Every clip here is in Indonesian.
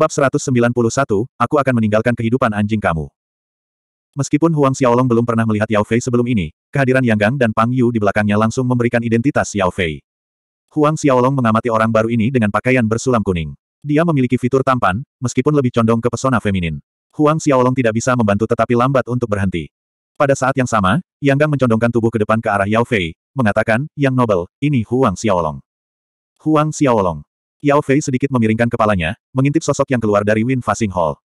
Bab 191, aku akan meninggalkan kehidupan anjing kamu. Meskipun Huang Xiaolong belum pernah melihat Yao Fei sebelum ini, kehadiran Yang Gang dan Pang Yu di belakangnya langsung memberikan identitas Yao Fei. Huang Xiaolong mengamati orang baru ini dengan pakaian bersulam kuning. Dia memiliki fitur tampan, meskipun lebih condong ke pesona feminin. Huang Xiaolong tidak bisa membantu tetapi lambat untuk berhenti. Pada saat yang sama, Yang Gang mencondongkan tubuh ke depan ke arah Yao Fei, mengatakan, Yang Nobel, ini Huang Xiaolong. Huang Xiaolong. Yao Fei sedikit memiringkan kepalanya, mengintip sosok yang keluar dari Win Fasting Hall.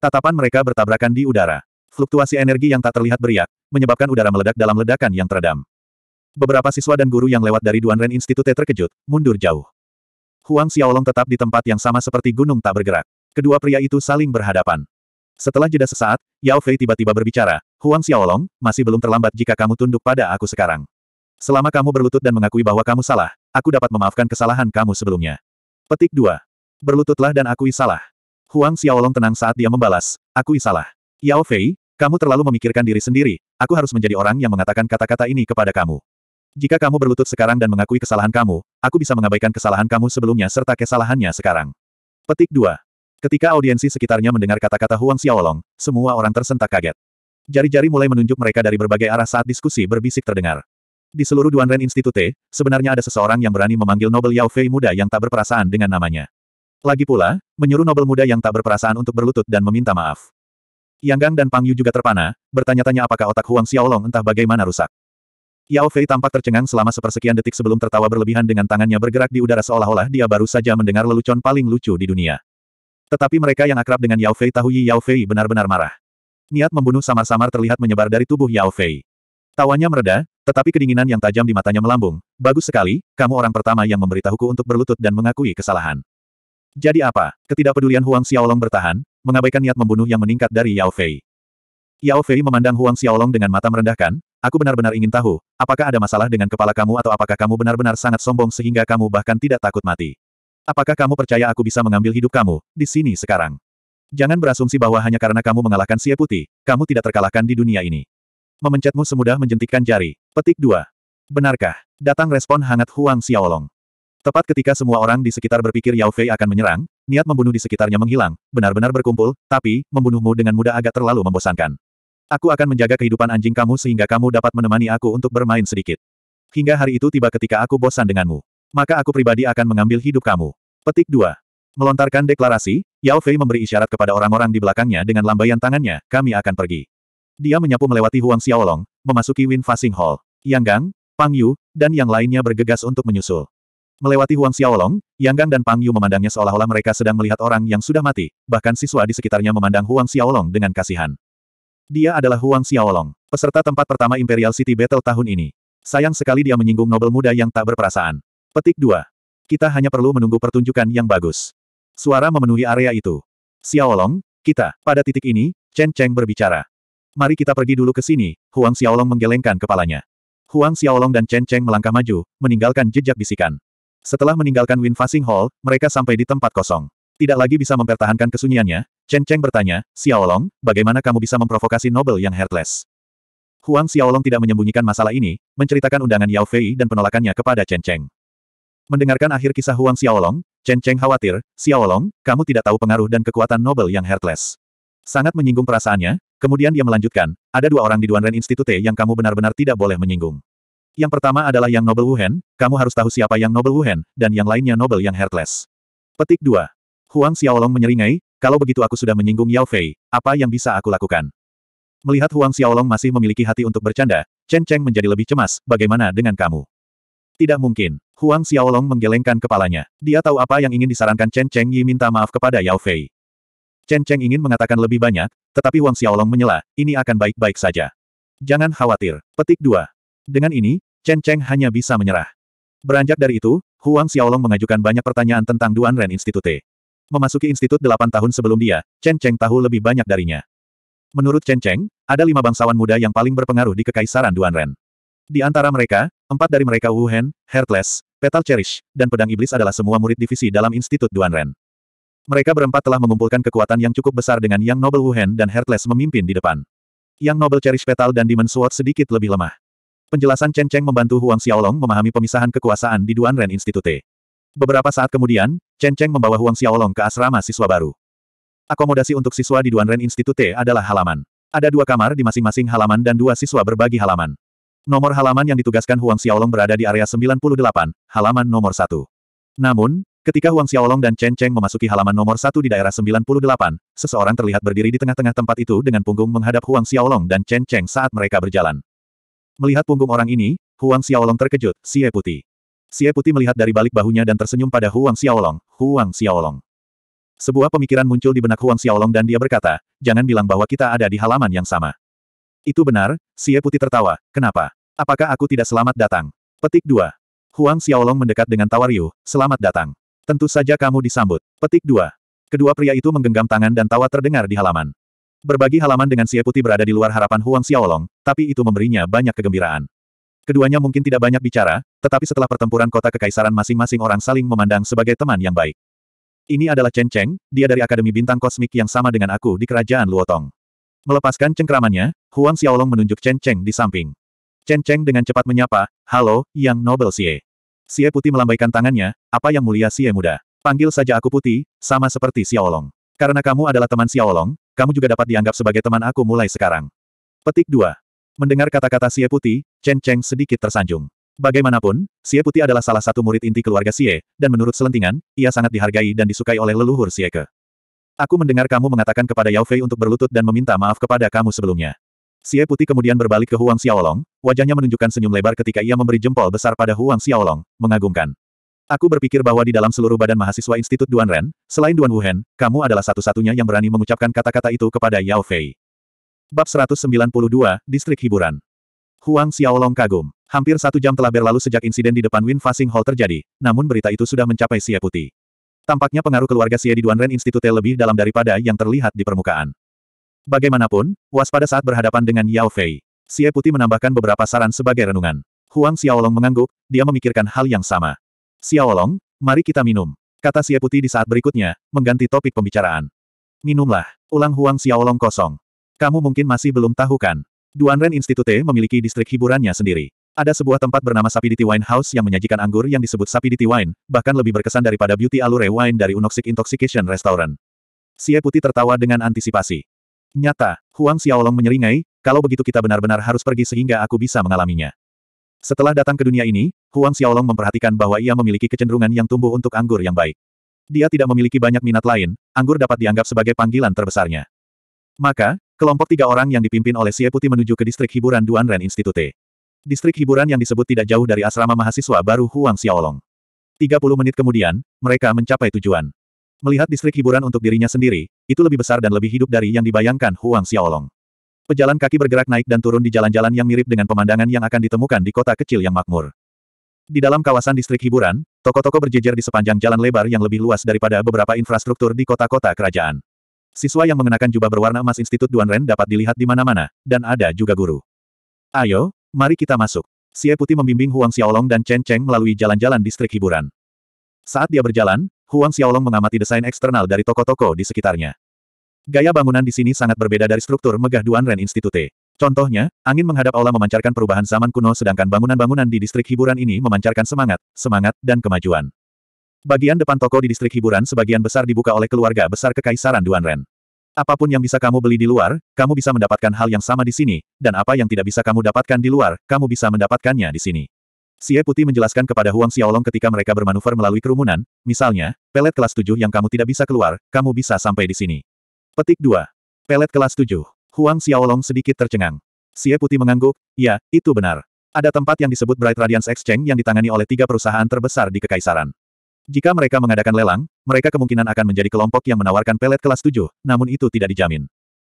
Tatapan mereka bertabrakan di udara. Fluktuasi energi yang tak terlihat beriak, menyebabkan udara meledak dalam ledakan yang teredam. Beberapa siswa dan guru yang lewat dari Duanren Institute terkejut, mundur jauh. Huang Xiaolong tetap di tempat yang sama seperti gunung tak bergerak. Kedua pria itu saling berhadapan. Setelah jeda sesaat, Yao Fei tiba-tiba berbicara, Huang Xiaolong, masih belum terlambat jika kamu tunduk pada aku sekarang. Selama kamu berlutut dan mengakui bahwa kamu salah, aku dapat memaafkan kesalahan kamu sebelumnya. Petik 2. Berlututlah dan akui salah. Huang Xiaolong tenang saat dia membalas, akui salah. Yao Fei, kamu terlalu memikirkan diri sendiri, aku harus menjadi orang yang mengatakan kata-kata ini kepada kamu. Jika kamu berlutut sekarang dan mengakui kesalahan kamu, aku bisa mengabaikan kesalahan kamu sebelumnya serta kesalahannya sekarang. Petik 2. Ketika audiensi sekitarnya mendengar kata-kata Huang Xiaolong, semua orang tersentak kaget. Jari-jari mulai menunjuk mereka dari berbagai arah saat diskusi berbisik terdengar. Di seluruh Duanren Institute, sebenarnya ada seseorang yang berani memanggil Nobel Yao Fei muda yang tak berperasaan dengan namanya. Lagi pula, menyuruh Nobel muda yang tak berperasaan untuk berlutut dan meminta maaf. Yang Gang dan Pang Yu juga terpana, bertanya-tanya apakah otak Huang Xiaolong entah bagaimana rusak. Yao Fei tampak tercengang selama sepersekian detik sebelum tertawa berlebihan dengan tangannya bergerak di udara seolah-olah dia baru saja mendengar lelucon paling lucu di dunia. Tetapi mereka yang akrab dengan Yao Fei tahu Yi Yao Fei benar-benar marah. Niat membunuh samar-samar terlihat menyebar dari tubuh Yao Fei. Tawanya mereda, tetapi kedinginan yang tajam di matanya melambung. Bagus sekali, kamu orang pertama yang memberitahuku untuk berlutut dan mengakui kesalahan. Jadi apa? Ketidakpedulian Huang Xiaolong bertahan, mengabaikan niat membunuh yang meningkat dari Yao Fei. Yao Fei memandang Huang Xiaolong dengan mata merendahkan, aku benar-benar ingin tahu, apakah ada masalah dengan kepala kamu atau apakah kamu benar-benar sangat sombong sehingga kamu bahkan tidak takut mati. Apakah kamu percaya aku bisa mengambil hidup kamu, di sini sekarang? Jangan berasumsi bahwa hanya karena kamu mengalahkan Xie Putih, kamu tidak terkalahkan di dunia ini. Memencetmu semudah menjentikkan jari. Petik 2. Benarkah? Datang respon hangat Huang Xiaolong. Tepat ketika semua orang di sekitar berpikir Yao Fei akan menyerang, niat membunuh di sekitarnya menghilang, benar-benar berkumpul, tapi, membunuhmu dengan mudah agak terlalu membosankan. Aku akan menjaga kehidupan anjing kamu sehingga kamu dapat menemani aku untuk bermain sedikit. Hingga hari itu tiba ketika aku bosan denganmu. Maka aku pribadi akan mengambil hidup kamu. Petik 2. Melontarkan deklarasi, Yao Fei memberi isyarat kepada orang-orang di belakangnya dengan lambaian tangannya, kami akan pergi. Dia menyapu melewati Huang Xiaolong, memasuki Win Fasing Hall. Yang Gang, Pang Yu, dan yang lainnya bergegas untuk menyusul. Melewati Huang Xiaolong, Yang Gang dan Pang Yu memandangnya seolah-olah mereka sedang melihat orang yang sudah mati, bahkan siswa di sekitarnya memandang Huang Xiaolong dengan kasihan. Dia adalah Huang Xiaolong, peserta tempat pertama Imperial City Battle tahun ini. Sayang sekali dia menyinggung Nobel muda yang tak berperasaan. Petik 2. Kita hanya perlu menunggu pertunjukan yang bagus. Suara memenuhi area itu. Xiaolong, kita, pada titik ini, Chen Cheng berbicara. Mari kita pergi dulu ke sini, Huang Xiaolong menggelengkan kepalanya. Huang Xiaolong dan Chen Cheng melangkah maju, meninggalkan jejak bisikan. Setelah meninggalkan Win Fasing Hall, mereka sampai di tempat kosong. Tidak lagi bisa mempertahankan kesunyiannya, Chen Cheng bertanya, Xiaolong, bagaimana kamu bisa memprovokasi Nobel yang heartless? Huang Xiaolong tidak menyembunyikan masalah ini, menceritakan undangan Yao Fei dan penolakannya kepada Chen Cheng. Mendengarkan akhir kisah Huang Xiaolong, Chen Cheng khawatir, Xiaolong, kamu tidak tahu pengaruh dan kekuatan Nobel yang heartless. Sangat menyinggung perasaannya, Kemudian dia melanjutkan, ada dua orang di Duanren Institute yang kamu benar-benar tidak boleh menyinggung. Yang pertama adalah yang Nobel Wuhan, kamu harus tahu siapa yang Nobel Wuhan, dan yang lainnya Nobel yang Heartless. Petik 2. Huang Xiaolong menyeringai, kalau begitu aku sudah menyinggung Yao Fei, apa yang bisa aku lakukan? Melihat Huang Xiaolong masih memiliki hati untuk bercanda, Chen Cheng menjadi lebih cemas, bagaimana dengan kamu? Tidak mungkin. Huang Xiaolong menggelengkan kepalanya. Dia tahu apa yang ingin disarankan Chen Cheng Yi minta maaf kepada Yao Fei. Chen Cheng ingin mengatakan lebih banyak, tetapi Wang Xiaolong menyela, ini akan baik-baik saja. Jangan khawatir. Petik 2. Dengan ini, Chen Cheng hanya bisa menyerah. Beranjak dari itu, Huang Xiaolong mengajukan banyak pertanyaan tentang Duan Ren Institute. Memasuki institut delapan tahun sebelum dia, Chen Cheng tahu lebih banyak darinya. Menurut Chen Cheng, ada lima bangsawan muda yang paling berpengaruh di Kekaisaran Duan Ren. Di antara mereka, empat dari mereka Wu Hen, Heartless, Petal Cherish, dan Pedang Iblis adalah semua murid divisi dalam Institut Duan Ren. Mereka berempat telah mengumpulkan kekuatan yang cukup besar dengan Yang Noble Wuhan dan Heartless memimpin di depan. Yang Noble Cherish Petal dan Demon Sword sedikit lebih lemah. Penjelasan Chen Cheng membantu Huang Xiaolong memahami pemisahan kekuasaan di Duan Ren Institute. Beberapa saat kemudian, Chen Cheng membawa Huang Xiaolong ke asrama siswa baru. Akomodasi untuk siswa di Duan Ren Institute adalah halaman. Ada dua kamar di masing-masing halaman dan dua siswa berbagi halaman. Nomor halaman yang ditugaskan Huang Xiaolong berada di area 98, halaman nomor 1. Namun, Ketika Huang Xiaolong dan Chen Cheng memasuki halaman nomor satu di daerah 98, seseorang terlihat berdiri di tengah-tengah tempat itu dengan punggung menghadap Huang Xiaolong dan Chen Cheng saat mereka berjalan. Melihat punggung orang ini, Huang Xiaolong terkejut, Xie Putih. Xie Putih melihat dari balik bahunya dan tersenyum pada Huang Xiaolong, Huang Xiaolong. Sebuah pemikiran muncul di benak Huang Xiaolong dan dia berkata, jangan bilang bahwa kita ada di halaman yang sama. Itu benar, Xie Putih tertawa, kenapa? Apakah aku tidak selamat datang? Petik 2. Huang Xiaolong mendekat dengan tawa selamat datang. Tentu saja kamu disambut. Petik 2. Kedua pria itu menggenggam tangan dan tawa terdengar di halaman. Berbagi halaman dengan Si Putih berada di luar harapan Huang Xiaolong, tapi itu memberinya banyak kegembiraan. Keduanya mungkin tidak banyak bicara, tetapi setelah pertempuran kota kekaisaran masing-masing orang saling memandang sebagai teman yang baik. Ini adalah Chen Cheng, dia dari Akademi Bintang Kosmik yang sama dengan aku di kerajaan Luotong. Melepaskan cengkramannya, Huang Xiaolong menunjuk Chen Cheng di samping. Chen Cheng dengan cepat menyapa, Halo, Yang Noble Xie. Xie putih melambaikan tangannya, apa yang mulia Xie muda. Panggil saja aku putih, sama seperti Xiaolong. Karena kamu adalah teman Xiaolong, kamu juga dapat dianggap sebagai teman aku mulai sekarang. Petik 2. Mendengar kata-kata Xie putih, Chen Cheng sedikit tersanjung. Bagaimanapun, Xie Putih adalah salah satu murid inti keluarga Xie, dan menurut selentingan, ia sangat dihargai dan disukai oleh leluhur Ke. Aku mendengar kamu mengatakan kepada Yao Fei untuk berlutut dan meminta maaf kepada kamu sebelumnya. Xie Putih kemudian berbalik ke Huang Xiaolong, wajahnya menunjukkan senyum lebar ketika ia memberi jempol besar pada Huang Xiaolong, mengagumkan. Aku berpikir bahwa di dalam seluruh badan mahasiswa Institut Duan Ren, selain Duan Wuhen, kamu adalah satu-satunya yang berani mengucapkan kata-kata itu kepada Yao Fei. Bab 192, Distrik Hiburan. Huang Xiaolong kagum. Hampir satu jam telah berlalu sejak insiden di depan Win Fasing Hall terjadi, namun berita itu sudah mencapai Xie Putih. Tampaknya pengaruh keluarga Xie di Duan Ren Institute lebih dalam daripada yang terlihat di permukaan. Bagaimanapun, waspada saat berhadapan dengan Yao Fei. Xie Putih menambahkan beberapa saran sebagai renungan. Huang Xiaolong mengangguk, dia memikirkan hal yang sama. Xiaolong, mari kita minum. Kata Xie Putih di saat berikutnya, mengganti topik pembicaraan. Minumlah, ulang Huang Xiaolong kosong. Kamu mungkin masih belum tahu kan? Duanren Institute memiliki distrik hiburannya sendiri. Ada sebuah tempat bernama Sapidity Wine House yang menyajikan anggur yang disebut Sapidity Wine, bahkan lebih berkesan daripada Beauty Alure Wine dari Unoxic Intoxication Restaurant. Xie Putih tertawa dengan antisipasi. Nyata, Huang Xiaolong menyeringai, kalau begitu kita benar-benar harus pergi sehingga aku bisa mengalaminya. Setelah datang ke dunia ini, Huang Xiaolong memperhatikan bahwa ia memiliki kecenderungan yang tumbuh untuk anggur yang baik. Dia tidak memiliki banyak minat lain, anggur dapat dianggap sebagai panggilan terbesarnya. Maka, kelompok tiga orang yang dipimpin oleh Xie Putih menuju ke distrik hiburan Duanren Institute. Distrik hiburan yang disebut tidak jauh dari asrama mahasiswa baru Huang Xiaolong. 30 menit kemudian, mereka mencapai tujuan. Melihat distrik hiburan untuk dirinya sendiri, itu lebih besar dan lebih hidup dari yang dibayangkan Huang Xiaolong. Pejalan kaki bergerak naik dan turun di jalan-jalan yang mirip dengan pemandangan yang akan ditemukan di kota kecil yang makmur. Di dalam kawasan distrik hiburan, toko-toko berjejer di sepanjang jalan lebar yang lebih luas daripada beberapa infrastruktur di kota-kota kerajaan. Siswa yang mengenakan jubah berwarna emas Institut Duanren dapat dilihat di mana-mana, dan ada juga guru. Ayo, mari kita masuk. Xie Putih membimbing Huang Xiaolong dan Chen Cheng melalui jalan-jalan distrik hiburan. Saat dia berjalan, Huang Xiaolong mengamati desain eksternal dari toko-toko di sekitarnya. Gaya bangunan di sini sangat berbeda dari struktur megah Duan Ren Institute. Contohnya, angin menghadap aula memancarkan perubahan zaman kuno sedangkan bangunan-bangunan di distrik hiburan ini memancarkan semangat, semangat, dan kemajuan. Bagian depan toko di distrik hiburan sebagian besar dibuka oleh keluarga besar Kekaisaran Duan Ren. Apapun yang bisa kamu beli di luar, kamu bisa mendapatkan hal yang sama di sini, dan apa yang tidak bisa kamu dapatkan di luar, kamu bisa mendapatkannya di sini. Xie Putih menjelaskan kepada Huang Xiaolong ketika mereka bermanuver melalui kerumunan, misalnya, pelet kelas 7 yang kamu tidak bisa keluar, kamu bisa sampai di sini. Petik 2. Pelet kelas 7. Huang Xiaolong sedikit tercengang. Xie Putih mengangguk, ya, itu benar. Ada tempat yang disebut Bright Radiance Exchange yang ditangani oleh tiga perusahaan terbesar di Kekaisaran. Jika mereka mengadakan lelang, mereka kemungkinan akan menjadi kelompok yang menawarkan pelet kelas 7, namun itu tidak dijamin.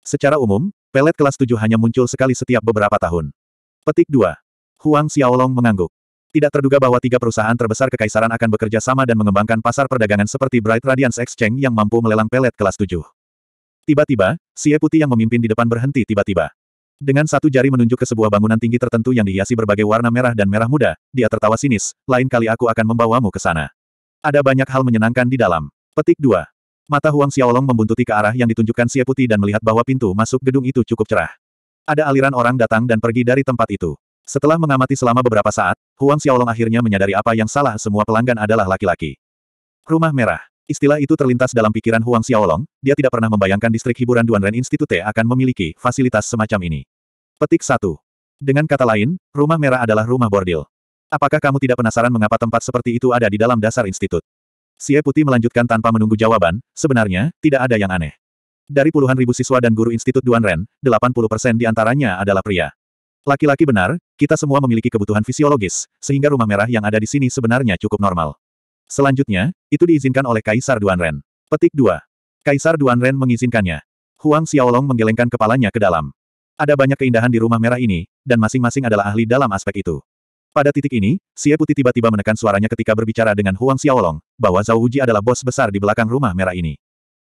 Secara umum, pelet kelas 7 hanya muncul sekali setiap beberapa tahun. Petik 2. Huang Xiaolong mengangguk. Tidak terduga bahwa tiga perusahaan terbesar kekaisaran akan bekerja sama dan mengembangkan pasar perdagangan seperti Bright Radiance Exchange yang mampu melelang pelet kelas 7. Tiba-tiba, Xie Putih yang memimpin di depan berhenti tiba-tiba. Dengan satu jari menunjuk ke sebuah bangunan tinggi tertentu yang dihiasi berbagai warna merah dan merah muda, dia tertawa sinis, lain kali aku akan membawamu ke sana. Ada banyak hal menyenangkan di dalam. Petik 2. Mata Huang Xiaolong membuntuti ke arah yang ditunjukkan Xie Putih dan melihat bahwa pintu masuk gedung itu cukup cerah. Ada aliran orang datang dan pergi dari tempat itu. Setelah mengamati selama beberapa saat, Huang Xiaolong akhirnya menyadari apa yang salah semua pelanggan adalah laki-laki. Rumah Merah. Istilah itu terlintas dalam pikiran Huang Xiaolong, dia tidak pernah membayangkan distrik hiburan Duanren Institute akan memiliki fasilitas semacam ini. Petik 1. Dengan kata lain, Rumah Merah adalah rumah bordil. Apakah kamu tidak penasaran mengapa tempat seperti itu ada di dalam dasar institut? Xie Putih melanjutkan tanpa menunggu jawaban, sebenarnya, tidak ada yang aneh. Dari puluhan ribu siswa dan guru Institut Duanren, 80% di antaranya adalah pria. Laki-laki benar, kita semua memiliki kebutuhan fisiologis, sehingga rumah merah yang ada di sini sebenarnya cukup normal. Selanjutnya, itu diizinkan oleh Kaisar Duanren. Petik 2. Kaisar Duanren mengizinkannya. Huang Xiaolong menggelengkan kepalanya ke dalam. Ada banyak keindahan di rumah merah ini, dan masing-masing adalah ahli dalam aspek itu. Pada titik ini, Xie Putih tiba-tiba menekan suaranya ketika berbicara dengan Huang Xiaolong, bahwa Zhao Wuji adalah bos besar di belakang rumah merah ini.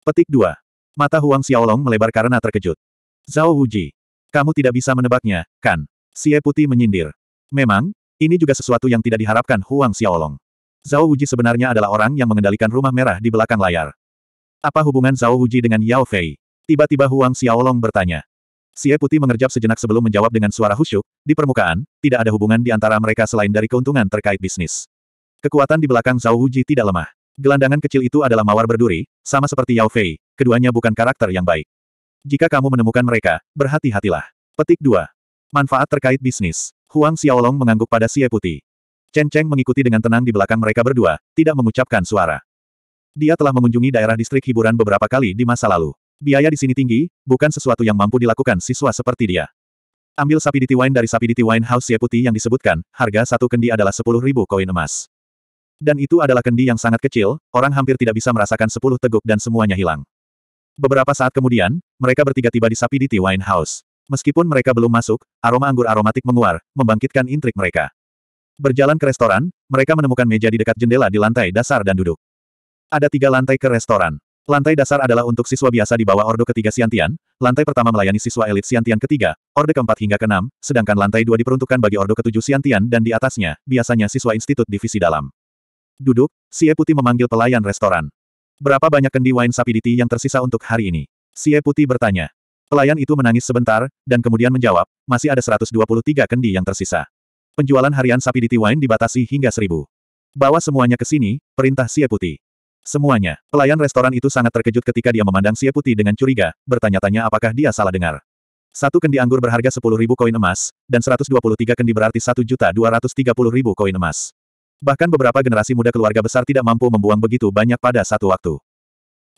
Petik 2. Mata Huang Xiaolong melebar karena terkejut. Zhao Wuji. Kamu tidak bisa menebaknya, kan? Xie Putih menyindir. Memang, ini juga sesuatu yang tidak diharapkan Huang Xiaolong. Zhao Wuji sebenarnya adalah orang yang mengendalikan rumah merah di belakang layar. Apa hubungan Zhao Wuji dengan Yao Fei? Tiba-tiba Huang Xiaolong bertanya. Xie Putih mengerjap sejenak sebelum menjawab dengan suara khusyuk, di permukaan, tidak ada hubungan di antara mereka selain dari keuntungan terkait bisnis. Kekuatan di belakang Zhao Wuji tidak lemah. Gelandangan kecil itu adalah mawar berduri, sama seperti Yao Fei, keduanya bukan karakter yang baik. Jika kamu menemukan mereka, berhati-hatilah. Petik 2. Manfaat terkait bisnis. Huang Xiaolong mengangguk pada Xie Putih. Chen Cheng mengikuti dengan tenang di belakang mereka berdua, tidak mengucapkan suara. Dia telah mengunjungi daerah distrik hiburan beberapa kali di masa lalu. Biaya di sini tinggi, bukan sesuatu yang mampu dilakukan siswa seperti dia. Ambil sapi diti wine dari sapi diti wine house Xie Putih yang disebutkan, harga satu kendi adalah ribu koin emas. Dan itu adalah kendi yang sangat kecil, orang hampir tidak bisa merasakan sepuluh teguk dan semuanya hilang. Beberapa saat kemudian, mereka bertiga tiba di sapi di Tea Wine House. Meskipun mereka belum masuk, aroma anggur aromatik menguar, membangkitkan intrik mereka. Berjalan ke restoran, mereka menemukan meja di dekat jendela di lantai dasar dan duduk. Ada tiga lantai ke restoran. Lantai dasar adalah untuk siswa biasa di bawah Ordo ketiga Siantian, lantai pertama melayani siswa elit Siantian ketiga, Ordo keempat hingga keenam, sedangkan lantai dua diperuntukkan bagi Ordo ketujuh Siantian dan di atasnya, biasanya siswa institut divisi dalam. Duduk, si Eputi memanggil pelayan restoran. Berapa banyak kendi wine sapidity yang tersisa untuk hari ini? Sie Putih bertanya. Pelayan itu menangis sebentar, dan kemudian menjawab, masih ada 123 kendi yang tersisa. Penjualan harian sapidity wine dibatasi hingga seribu. Bawa semuanya ke sini, perintah Sie Putih. Semuanya. Pelayan restoran itu sangat terkejut ketika dia memandang Sie Putih dengan curiga, bertanya-tanya apakah dia salah dengar. Satu kendi anggur berharga 10.000 koin emas, dan 123 kendi berarti 1.230.000 koin emas. Bahkan beberapa generasi muda keluarga besar tidak mampu membuang begitu banyak pada satu waktu.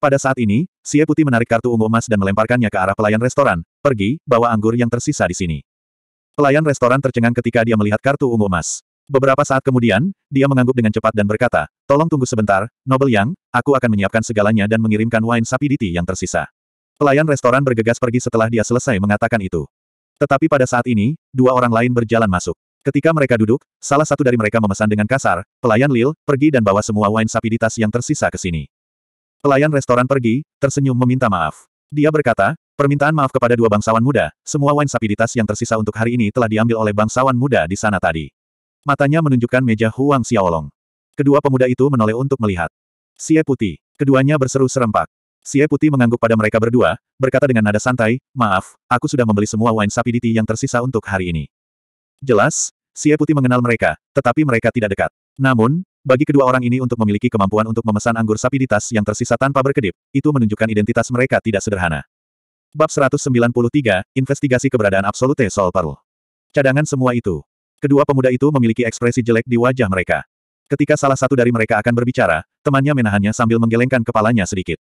Pada saat ini, Xie Putih menarik kartu ungu emas dan melemparkannya ke arah pelayan restoran, pergi, bawa anggur yang tersisa di sini. Pelayan restoran tercengang ketika dia melihat kartu ungu emas. Beberapa saat kemudian, dia mengangguk dengan cepat dan berkata, tolong tunggu sebentar, Noble Yang, aku akan menyiapkan segalanya dan mengirimkan wine sapidity yang tersisa. Pelayan restoran bergegas pergi setelah dia selesai mengatakan itu. Tetapi pada saat ini, dua orang lain berjalan masuk. Ketika mereka duduk, salah satu dari mereka memesan dengan kasar, pelayan Lil, pergi dan bawa semua wine sapi di tas yang tersisa ke sini. Pelayan restoran pergi, tersenyum meminta maaf. Dia berkata, permintaan maaf kepada dua bangsawan muda, semua wine sapi di tas yang tersisa untuk hari ini telah diambil oleh bangsawan muda di sana tadi. Matanya menunjukkan meja Huang Xiaolong. Kedua pemuda itu menoleh untuk melihat. Sia putih. Keduanya berseru serempak. Sia putih mengangguk pada mereka berdua, berkata dengan nada santai, maaf, aku sudah membeli semua wine sapi yang tersisa untuk hari ini. Jelas, Xie Putih mengenal mereka, tetapi mereka tidak dekat. Namun, bagi kedua orang ini untuk memiliki kemampuan untuk memesan anggur sapi di tas yang tersisa tanpa berkedip, itu menunjukkan identitas mereka tidak sederhana. Bab 193, Investigasi Keberadaan Absolute Sol Pearl. Cadangan semua itu. Kedua pemuda itu memiliki ekspresi jelek di wajah mereka. Ketika salah satu dari mereka akan berbicara, temannya menahannya sambil menggelengkan kepalanya sedikit.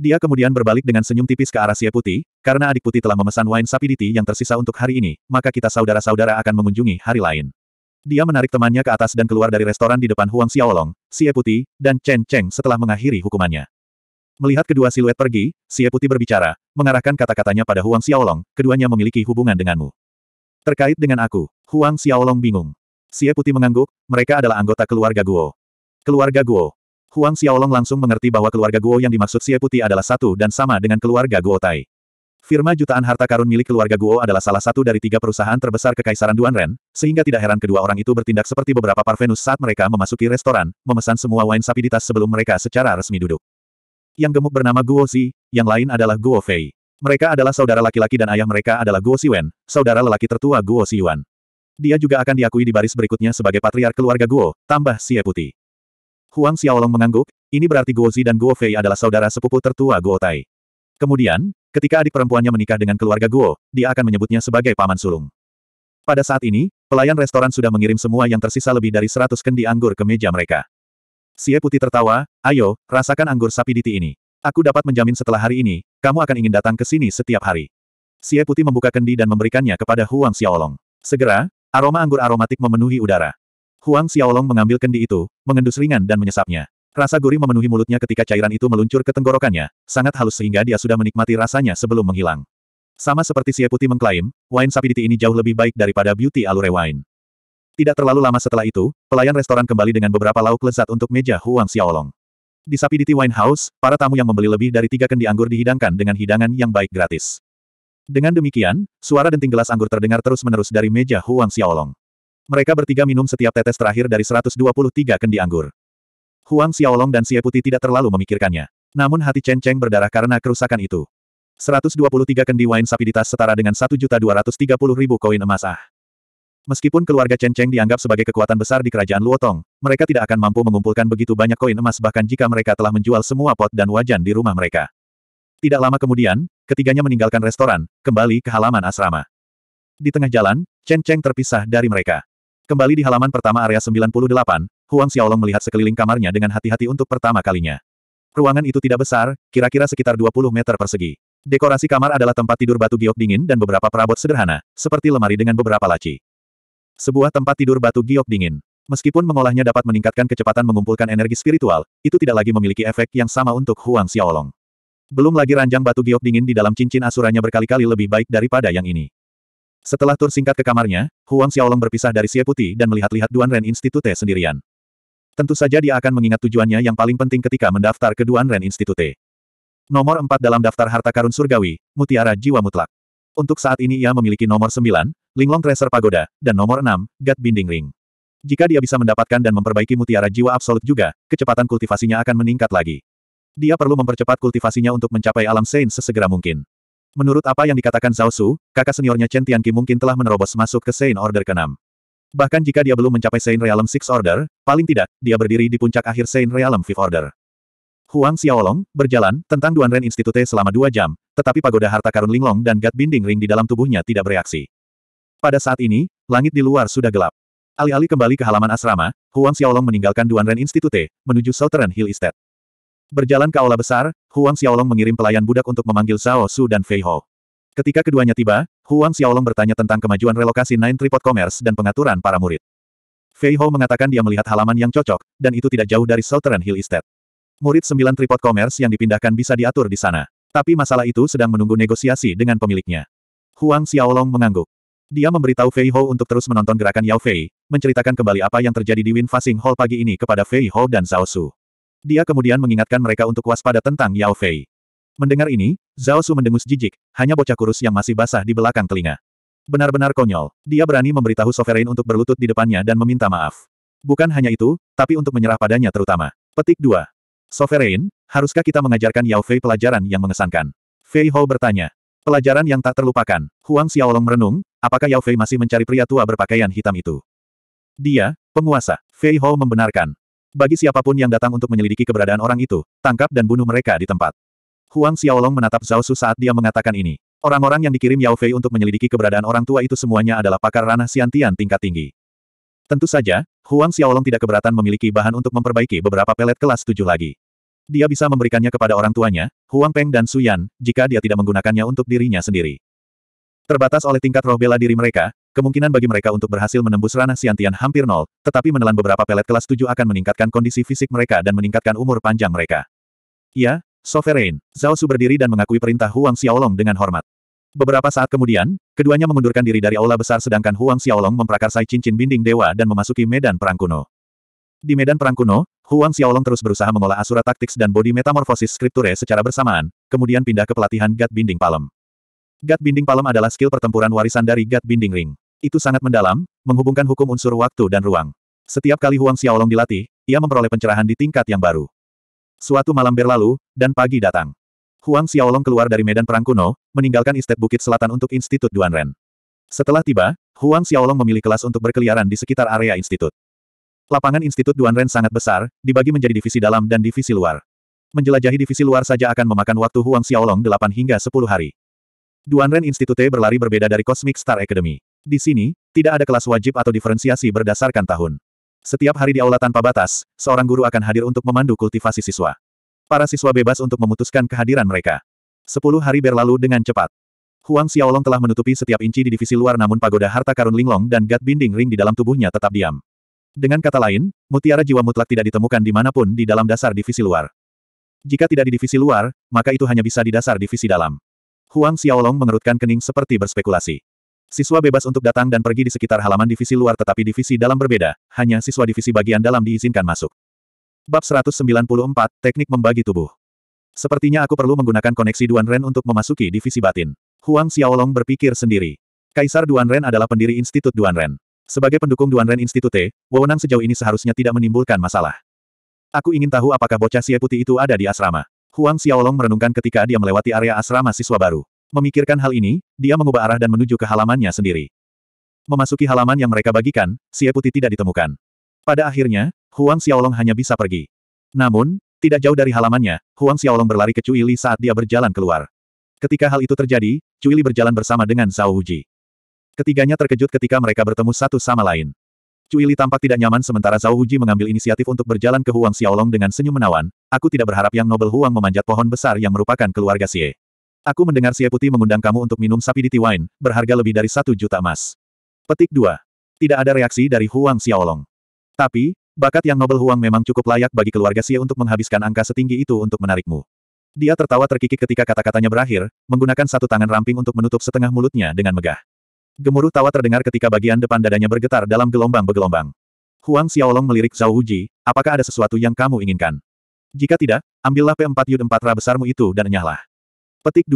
Dia kemudian berbalik dengan senyum tipis ke arah Xie Putih, karena adik putih telah memesan wine sapiditi yang tersisa untuk hari ini, maka kita saudara-saudara akan mengunjungi hari lain. Dia menarik temannya ke atas dan keluar dari restoran di depan Huang Xiaolong, Xie Putih, dan Chen Cheng setelah mengakhiri hukumannya. Melihat kedua siluet pergi, Xie Putih berbicara, mengarahkan kata-katanya pada Huang Xiaolong, keduanya memiliki hubungan denganmu. Terkait dengan aku, Huang Xiaolong bingung. Xie Putih mengangguk, mereka adalah anggota keluarga Guo. Keluarga Guo, Huang Xiaolong langsung mengerti bahwa keluarga Guo yang dimaksud Xie Putih adalah satu dan sama dengan keluarga Guo Tai. Firma jutaan harta karun milik keluarga Guo adalah salah satu dari tiga perusahaan terbesar Kekaisaran Duanren, sehingga tidak heran kedua orang itu bertindak seperti beberapa parvenus saat mereka memasuki restoran, memesan semua wine sapi di tas sebelum mereka secara resmi duduk. Yang gemuk bernama Guo Xi, yang lain adalah Guo Fei. Mereka adalah saudara laki-laki dan ayah mereka adalah Guo Xiwen, saudara lelaki tertua Guo Siyuan. Dia juga akan diakui di baris berikutnya sebagai patriark keluarga Guo, tambah Xie Putih. Huang Xiaolong mengangguk, ini berarti Guozi dan Guo Fei adalah saudara sepupu tertua Guo Tai. Kemudian, ketika adik perempuannya menikah dengan keluarga Guo, dia akan menyebutnya sebagai paman sulung. Pada saat ini, pelayan restoran sudah mengirim semua yang tersisa lebih dari seratus kendi anggur ke meja mereka. Sie Putih tertawa, ayo, rasakan anggur sapi diti ini. Aku dapat menjamin setelah hari ini, kamu akan ingin datang ke sini setiap hari. Sie Putih membuka kendi dan memberikannya kepada Huang Xiaolong. Segera, aroma anggur aromatik memenuhi udara. Huang Xiaolong mengambil kendi itu, mengendus ringan dan menyesapnya. Rasa gurih memenuhi mulutnya ketika cairan itu meluncur ke tenggorokannya, sangat halus sehingga dia sudah menikmati rasanya sebelum menghilang. Sama seperti Xie Putih mengklaim, wine sapidity ini jauh lebih baik daripada beauty alure wine. Tidak terlalu lama setelah itu, pelayan restoran kembali dengan beberapa lauk lezat untuk meja Huang Xiaolong. Di Sapidity Wine House, para tamu yang membeli lebih dari tiga kendi anggur dihidangkan dengan hidangan yang baik gratis. Dengan demikian, suara denting gelas anggur terdengar terus-menerus dari meja Huang Xiaolong. Mereka bertiga minum setiap tetes terakhir dari 123 kendi anggur. Huang Xiaolong dan Xie Putih tidak terlalu memikirkannya. Namun hati Chen Cheng berdarah karena kerusakan itu. 123 kendi wine sapiditas setara dengan 1.230.000 koin emas ah. Meskipun keluarga Chen Cheng dianggap sebagai kekuatan besar di kerajaan Luotong, mereka tidak akan mampu mengumpulkan begitu banyak koin emas bahkan jika mereka telah menjual semua pot dan wajan di rumah mereka. Tidak lama kemudian, ketiganya meninggalkan restoran, kembali ke halaman asrama. Di tengah jalan, Chen Cheng terpisah dari mereka. Kembali di halaman pertama area 98, Huang Xiaolong melihat sekeliling kamarnya dengan hati-hati untuk pertama kalinya. Ruangan itu tidak besar, kira-kira sekitar 20 meter persegi. Dekorasi kamar adalah tempat tidur batu giok dingin dan beberapa perabot sederhana, seperti lemari dengan beberapa laci. Sebuah tempat tidur batu giok dingin. Meskipun mengolahnya dapat meningkatkan kecepatan mengumpulkan energi spiritual, itu tidak lagi memiliki efek yang sama untuk Huang Xiaolong. Belum lagi ranjang batu giok dingin di dalam cincin asurannya berkali-kali lebih baik daripada yang ini. Setelah tur singkat ke kamarnya, Huang Xiaolong berpisah dari Xie Putih dan melihat-lihat Duan Ren Institute sendirian. Tentu saja dia akan mengingat tujuannya yang paling penting ketika mendaftar ke Duan Ren Institute. Nomor 4 dalam daftar harta karun surgawi, Mutiara Jiwa Mutlak. Untuk saat ini ia memiliki nomor 9, Linglong Treasure Pagoda, dan nomor 6, Gat Binding Ring. Jika dia bisa mendapatkan dan memperbaiki mutiara jiwa absolut juga, kecepatan kultivasinya akan meningkat lagi. Dia perlu mempercepat kultivasinya untuk mencapai alam Sains sesegera mungkin. Menurut apa yang dikatakan Zhao Su, kakak seniornya Chen Tianqi mungkin telah menerobos masuk ke Saint Order ke-6. Bahkan jika dia belum mencapai Saint Realm Six Order, paling tidak, dia berdiri di puncak akhir Saint Realm Fifth Order. Huang Xiaolong, berjalan, tentang Duan Ren Institute selama dua jam, tetapi pagoda harta karun linglong dan gat binding ring di dalam tubuhnya tidak bereaksi. Pada saat ini, langit di luar sudah gelap. Alih-alih kembali ke halaman asrama, Huang Xiaolong meninggalkan Duan Ren Institute, menuju Southern Hill Estate. Berjalan ke aula besar, Huang Xiaolong mengirim pelayan budak untuk memanggil Zhao Su dan Fei Ho. Ketika keduanya tiba, Huang Xiaolong bertanya tentang kemajuan relokasi Nine Tripod Commerce dan pengaturan para murid. Fei Ho mengatakan dia melihat halaman yang cocok, dan itu tidak jauh dari Southern Hill Estate. Murid sembilan Tripod Commerce yang dipindahkan bisa diatur di sana. Tapi masalah itu sedang menunggu negosiasi dengan pemiliknya. Huang Xiaolong mengangguk. Dia memberitahu Fei Ho untuk terus menonton gerakan Yao Fei, menceritakan kembali apa yang terjadi di Winfasing Fasing Hall pagi ini kepada Fei Ho dan Zhao Su. Dia kemudian mengingatkan mereka untuk waspada tentang Yao Fei. Mendengar ini, Zhao Su mendengus jijik, hanya bocah kurus yang masih basah di belakang telinga. Benar-benar konyol, dia berani memberitahu Sovereign untuk berlutut di depannya dan meminta maaf. Bukan hanya itu, tapi untuk menyerah padanya terutama. Petik 2. Sovereign, haruskah kita mengajarkan Yao Fei pelajaran yang mengesankan? Fei Ho bertanya. Pelajaran yang tak terlupakan. Huang Xiaolong merenung, apakah Yao Fei masih mencari pria tua berpakaian hitam itu? Dia, penguasa. Fei Ho membenarkan. Bagi siapapun yang datang untuk menyelidiki keberadaan orang itu, tangkap dan bunuh mereka di tempat. Huang Xiaolong menatap Zhao Su saat dia mengatakan ini. Orang-orang yang dikirim Yao Fei untuk menyelidiki keberadaan orang tua itu semuanya adalah pakar ranah siantian tingkat tinggi. Tentu saja, Huang Xiaolong tidak keberatan memiliki bahan untuk memperbaiki beberapa pelet kelas tujuh lagi. Dia bisa memberikannya kepada orang tuanya, Huang Peng dan Su Yan, jika dia tidak menggunakannya untuk dirinya sendiri. Terbatas oleh tingkat roh bela diri mereka, Kemungkinan bagi mereka untuk berhasil menembus ranah Siantian hampir nol, tetapi menelan beberapa pelet kelas 7 akan meningkatkan kondisi fisik mereka dan meningkatkan umur panjang mereka. Ya, Sovereign, Zhao Su berdiri dan mengakui perintah Huang Xiaolong dengan hormat. Beberapa saat kemudian, keduanya mengundurkan diri dari aula besar sedangkan Huang Xiaolong memprakarsai cincin binding dewa dan memasuki medan perang kuno. Di medan perang kuno, Huang Xiaolong terus berusaha mengolah asura taktik dan body metamorfosis skripture secara bersamaan, kemudian pindah ke pelatihan Gat Binding Palem. Gat Binding Palem adalah skill pertempuran warisan dari Gat Binding Ring. Itu sangat mendalam, menghubungkan hukum unsur waktu dan ruang. Setiap kali Huang Xiaolong dilatih, ia memperoleh pencerahan di tingkat yang baru. Suatu malam berlalu, dan pagi datang. Huang Xiaolong keluar dari medan perang kuno, meninggalkan Istet Bukit Selatan untuk Institut Duanren. Setelah tiba, Huang Xiaolong memilih kelas untuk berkeliaran di sekitar area institut. Lapangan Institut Duanren sangat besar, dibagi menjadi divisi dalam dan divisi luar. Menjelajahi divisi luar saja akan memakan waktu Huang Xiaolong 8 hingga 10 hari. Duanren Institute berlari berbeda dari Cosmic Star Academy. Di sini, tidak ada kelas wajib atau diferensiasi berdasarkan tahun. Setiap hari di aula tanpa batas, seorang guru akan hadir untuk memandu kultivasi siswa. Para siswa bebas untuk memutuskan kehadiran mereka. Sepuluh hari berlalu dengan cepat. Huang Xiaolong telah menutupi setiap inci di divisi luar namun pagoda harta karun linglong dan gat binding ring di dalam tubuhnya tetap diam. Dengan kata lain, mutiara jiwa mutlak tidak ditemukan di dimanapun di dalam dasar divisi luar. Jika tidak di divisi luar, maka itu hanya bisa di dasar divisi dalam. Huang Xiaolong mengerutkan kening seperti berspekulasi. Siswa bebas untuk datang dan pergi di sekitar halaman divisi luar tetapi divisi dalam berbeda, hanya siswa divisi bagian dalam diizinkan masuk. Bab 194, Teknik Membagi Tubuh Sepertinya aku perlu menggunakan koneksi Duan Ren untuk memasuki divisi batin. Huang Xiaolong berpikir sendiri. Kaisar Duan Ren adalah pendiri Institut Duan Ren. Sebagai pendukung Duan Ren Institute, wewenang sejauh ini seharusnya tidak menimbulkan masalah. Aku ingin tahu apakah bocah siap putih itu ada di asrama. Huang Xiaolong merenungkan ketika dia melewati area asrama siswa baru. Memikirkan hal ini, dia mengubah arah dan menuju ke halamannya sendiri. Memasuki halaman yang mereka bagikan, Xie Putih tidak ditemukan. Pada akhirnya, Huang Xiaolong hanya bisa pergi. Namun, tidak jauh dari halamannya, Huang Xiaolong berlari ke Cui Li saat dia berjalan keluar. Ketika hal itu terjadi, Cui Li berjalan bersama dengan Zhao Wuji. Ketiganya terkejut ketika mereka bertemu satu sama lain. Cui Li tampak tidak nyaman sementara Zhao Wuji mengambil inisiatif untuk berjalan ke Huang Xiaolong dengan senyum menawan, aku tidak berharap yang Nobel Huang memanjat pohon besar yang merupakan keluarga Xie. Aku mendengar Xie Putih mengundang kamu untuk minum sapi di Wine, berharga lebih dari satu juta emas. Petik 2. Tidak ada reaksi dari Huang Xiaolong. Tapi, bakat yang Nobel Huang memang cukup layak bagi keluarga Xie untuk menghabiskan angka setinggi itu untuk menarikmu. Dia tertawa terkikik ketika kata-katanya berakhir, menggunakan satu tangan ramping untuk menutup setengah mulutnya dengan megah. Gemuruh tawa terdengar ketika bagian depan dadanya bergetar dalam gelombang-bergelombang. Huang Xiaolong melirik Zhao Huji, apakah ada sesuatu yang kamu inginkan? Jika tidak, ambillah P4 Yud 4 Ra besarmu itu dan nyahlah. Petik 2.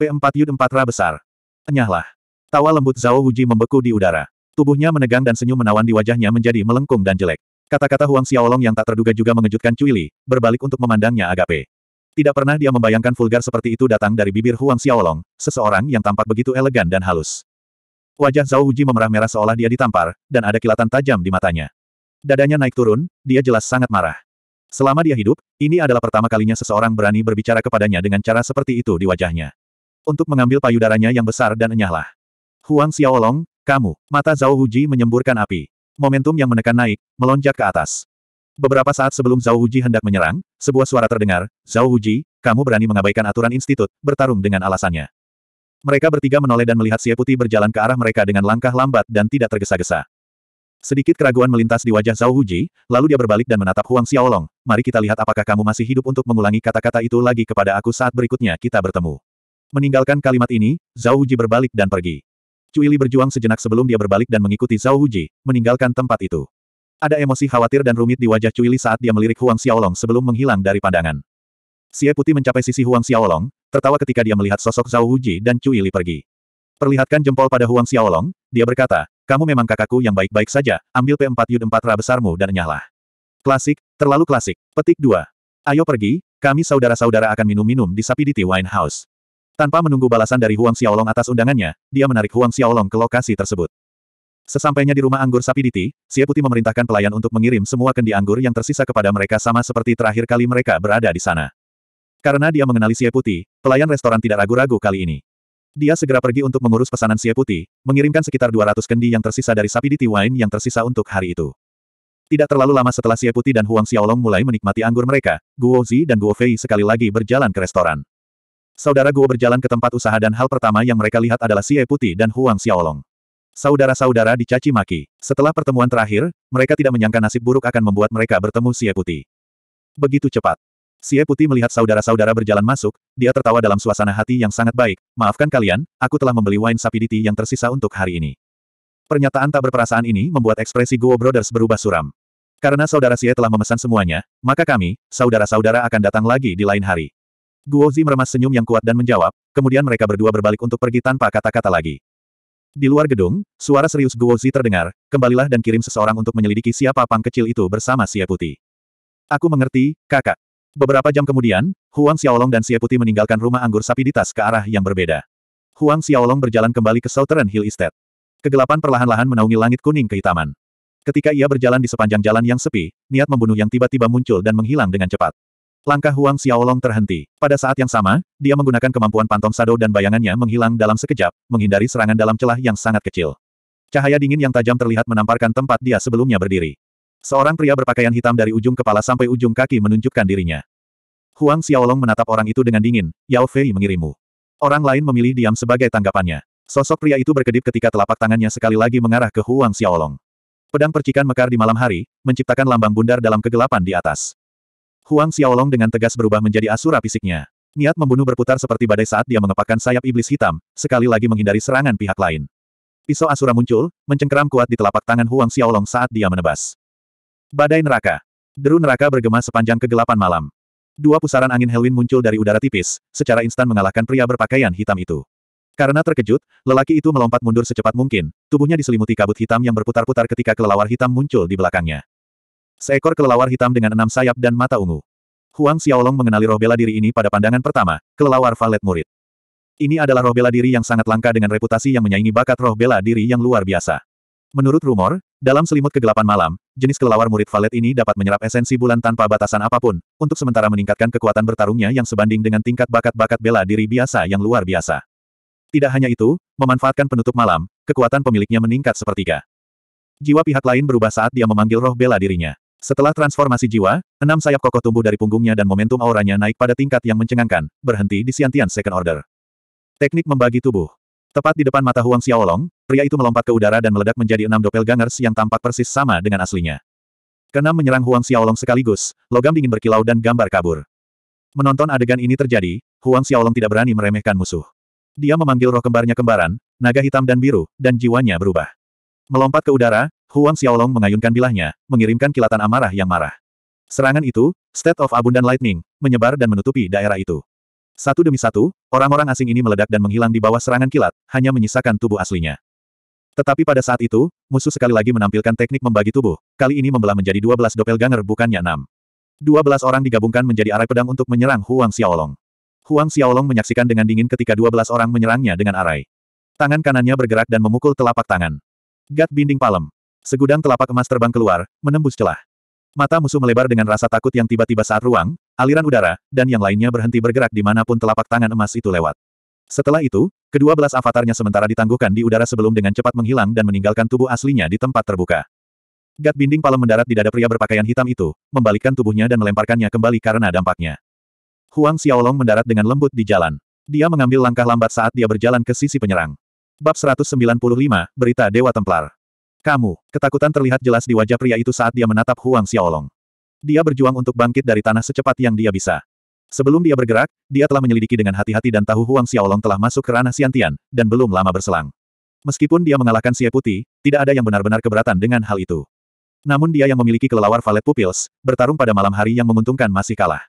P4 Yud 4 Ra besar. Enyahlah. Tawa lembut Zhao Wuji membeku di udara. Tubuhnya menegang dan senyum menawan di wajahnya menjadi melengkung dan jelek. Kata-kata Huang Xiaolong yang tak terduga juga mengejutkan Cui Li, berbalik untuk memandangnya agape. Tidak pernah dia membayangkan vulgar seperti itu datang dari bibir Huang Xiaolong, seseorang yang tampak begitu elegan dan halus. Wajah Zhao Wuji memerah-merah seolah dia ditampar, dan ada kilatan tajam di matanya. Dadanya naik turun, dia jelas sangat marah. Selama dia hidup, ini adalah pertama kalinya seseorang berani berbicara kepadanya dengan cara seperti itu di wajahnya. Untuk mengambil payudaranya yang besar dan enyahlah. Huang Xiaolong, kamu, mata Zhao Huji menyemburkan api. Momentum yang menekan naik, melonjak ke atas. Beberapa saat sebelum Zhao Huji hendak menyerang, sebuah suara terdengar, Zhao Huji, kamu berani mengabaikan aturan institut, bertarung dengan alasannya. Mereka bertiga menoleh dan melihat Xie Putih berjalan ke arah mereka dengan langkah lambat dan tidak tergesa-gesa. Sedikit keraguan melintas di wajah Zhao Huji, lalu dia berbalik dan menatap Huang Xiaolong. Mari kita lihat apakah kamu masih hidup untuk mengulangi kata-kata itu lagi kepada aku saat berikutnya kita bertemu. Meninggalkan kalimat ini, Zhao Huji berbalik dan pergi. Cui Li berjuang sejenak sebelum dia berbalik dan mengikuti Zhao Huji, meninggalkan tempat itu. Ada emosi khawatir dan rumit di wajah Cui Li saat dia melirik Huang Xiaolong sebelum menghilang dari pandangan. Xie Putih mencapai sisi Huang Xiaolong, tertawa ketika dia melihat sosok Zhao Huji dan Cui Li pergi. Perlihatkan jempol pada Huang Xiaolong, dia berkata, kamu memang kakakku yang baik-baik saja, ambil P4 Yud 4 Ra besarmu dan nyahlah. Klasik, terlalu klasik. Petik 2. Ayo pergi, kami saudara-saudara akan minum-minum di Sapidity Wine House. Tanpa menunggu balasan dari Huang Xiaolong atas undangannya, dia menarik Huang Xiaolong ke lokasi tersebut. Sesampainya di rumah anggur Sapidity, Xie Putih memerintahkan pelayan untuk mengirim semua kendi anggur yang tersisa kepada mereka sama seperti terakhir kali mereka berada di sana. Karena dia mengenali Xie Putih, pelayan restoran tidak ragu-ragu kali ini. Dia segera pergi untuk mengurus pesanan sie putih, mengirimkan sekitar 200 kendi yang tersisa dari sapi di wine yang tersisa untuk hari itu. Tidak terlalu lama setelah sie putih dan Huang Xiaolong mulai menikmati anggur mereka, Guo Zi dan Guo Fei sekali lagi berjalan ke restoran. Saudara Guo berjalan ke tempat usaha dan hal pertama yang mereka lihat adalah sie putih dan Huang Xiaolong. Saudara-saudara dicaci maki. Setelah pertemuan terakhir, mereka tidak menyangka nasib buruk akan membuat mereka bertemu sie putih. Begitu cepat, Xie Putih melihat saudara-saudara berjalan masuk, dia tertawa dalam suasana hati yang sangat baik. Maafkan kalian, aku telah membeli wine sapiditi yang tersisa untuk hari ini. Pernyataan tak berperasaan ini membuat ekspresi Guo Brothers berubah suram. Karena saudara Xie telah memesan semuanya, maka kami, saudara-saudara akan datang lagi di lain hari. Guo Zi meremas senyum yang kuat dan menjawab, kemudian mereka berdua berbalik untuk pergi tanpa kata-kata lagi. Di luar gedung, suara serius Guo Zi terdengar, kembalilah dan kirim seseorang untuk menyelidiki siapa pang kecil itu bersama Xie Putih. Aku mengerti, kakak. Beberapa jam kemudian, Huang Xiaolong dan Xie Putih meninggalkan rumah anggur sapi di tas ke arah yang berbeda. Huang Xiaolong berjalan kembali ke Southern Hill Estate. Kegelapan perlahan-lahan menaungi langit kuning kehitaman. Ketika ia berjalan di sepanjang jalan yang sepi, niat membunuh yang tiba-tiba muncul dan menghilang dengan cepat. Langkah Huang Xiaolong terhenti. Pada saat yang sama, dia menggunakan kemampuan pantong Sado dan bayangannya menghilang dalam sekejap, menghindari serangan dalam celah yang sangat kecil. Cahaya dingin yang tajam terlihat menamparkan tempat dia sebelumnya berdiri. Seorang pria berpakaian hitam dari ujung kepala sampai ujung kaki menunjukkan dirinya. Huang Xiaolong menatap orang itu dengan dingin, Yao Fei mengirimu. Orang lain memilih diam sebagai tanggapannya. Sosok pria itu berkedip ketika telapak tangannya sekali lagi mengarah ke Huang Xiaolong. Pedang percikan mekar di malam hari, menciptakan lambang bundar dalam kegelapan di atas. Huang Xiaolong dengan tegas berubah menjadi asura fisiknya. Niat membunuh berputar seperti badai saat dia mengepakkan sayap iblis hitam, sekali lagi menghindari serangan pihak lain. Pisau asura muncul, mencengkeram kuat di telapak tangan Huang Xiaolong saat dia menebas. Badai neraka. Deru neraka bergema sepanjang kegelapan malam. Dua pusaran angin Helwin muncul dari udara tipis, secara instan mengalahkan pria berpakaian hitam itu. Karena terkejut, lelaki itu melompat mundur secepat mungkin, tubuhnya diselimuti kabut hitam yang berputar-putar ketika kelelawar hitam muncul di belakangnya. Seekor kelelawar hitam dengan enam sayap dan mata ungu. Huang Xiaolong mengenali roh bela diri ini pada pandangan pertama, kelelawar valet murid. Ini adalah roh bela diri yang sangat langka dengan reputasi yang menyaingi bakat roh bela diri yang luar biasa. Menurut rumor, dalam selimut kegelapan malam, jenis kelelawar murid Valet ini dapat menyerap esensi bulan tanpa batasan apapun, untuk sementara meningkatkan kekuatan bertarungnya yang sebanding dengan tingkat bakat-bakat bela diri biasa yang luar biasa. Tidak hanya itu, memanfaatkan penutup malam, kekuatan pemiliknya meningkat sepertiga. Jiwa pihak lain berubah saat dia memanggil roh bela dirinya. Setelah transformasi jiwa, enam sayap kokoh tumbuh dari punggungnya dan momentum auranya naik pada tingkat yang mencengangkan, berhenti di Siantian Second Order. Teknik membagi tubuh. Tepat di depan mata Huang Xiaolong, Pria itu melompat ke udara dan meledak menjadi enam doppelgangers yang tampak persis sama dengan aslinya. Kenam menyerang Huang Xiaolong sekaligus, logam dingin berkilau dan gambar kabur. Menonton adegan ini terjadi, Huang Xiaolong tidak berani meremehkan musuh. Dia memanggil roh kembarnya kembaran, naga hitam dan biru, dan jiwanya berubah. Melompat ke udara, Huang Xiaolong mengayunkan bilahnya, mengirimkan kilatan amarah yang marah. Serangan itu, State of Abundant Lightning, menyebar dan menutupi daerah itu. Satu demi satu, orang-orang asing ini meledak dan menghilang di bawah serangan kilat, hanya menyisakan tubuh aslinya. Tetapi pada saat itu, musuh sekali lagi menampilkan teknik membagi tubuh, kali ini membelah menjadi 12 doppelganger bukannya 6. 12 orang digabungkan menjadi arai pedang untuk menyerang Huang Xiaolong. Huang Xiaolong menyaksikan dengan dingin ketika 12 orang menyerangnya dengan arai. Tangan kanannya bergerak dan memukul telapak tangan. Gat binding palem. Segudang telapak emas terbang keluar, menembus celah. Mata musuh melebar dengan rasa takut yang tiba-tiba saat ruang, aliran udara, dan yang lainnya berhenti bergerak di dimanapun telapak tangan emas itu lewat. Setelah itu, Kedua belas avatarnya sementara ditangguhkan di udara sebelum dengan cepat menghilang dan meninggalkan tubuh aslinya di tempat terbuka. Gat binding palem mendarat di dada pria berpakaian hitam itu, membalikkan tubuhnya dan melemparkannya kembali karena dampaknya. Huang Xiaolong mendarat dengan lembut di jalan. Dia mengambil langkah lambat saat dia berjalan ke sisi penyerang. Bab 195, Berita Dewa Templar. Kamu, ketakutan terlihat jelas di wajah pria itu saat dia menatap Huang Xiaolong. Dia berjuang untuk bangkit dari tanah secepat yang dia bisa. Sebelum dia bergerak, dia telah menyelidiki dengan hati-hati dan tahu Huang Xiaolong telah masuk ke ranah Xiantian, dan belum lama berselang. Meskipun dia mengalahkan Xie Putih, tidak ada yang benar-benar keberatan dengan hal itu. Namun dia yang memiliki kelelawar valet pupils, bertarung pada malam hari yang menguntungkan masih kalah.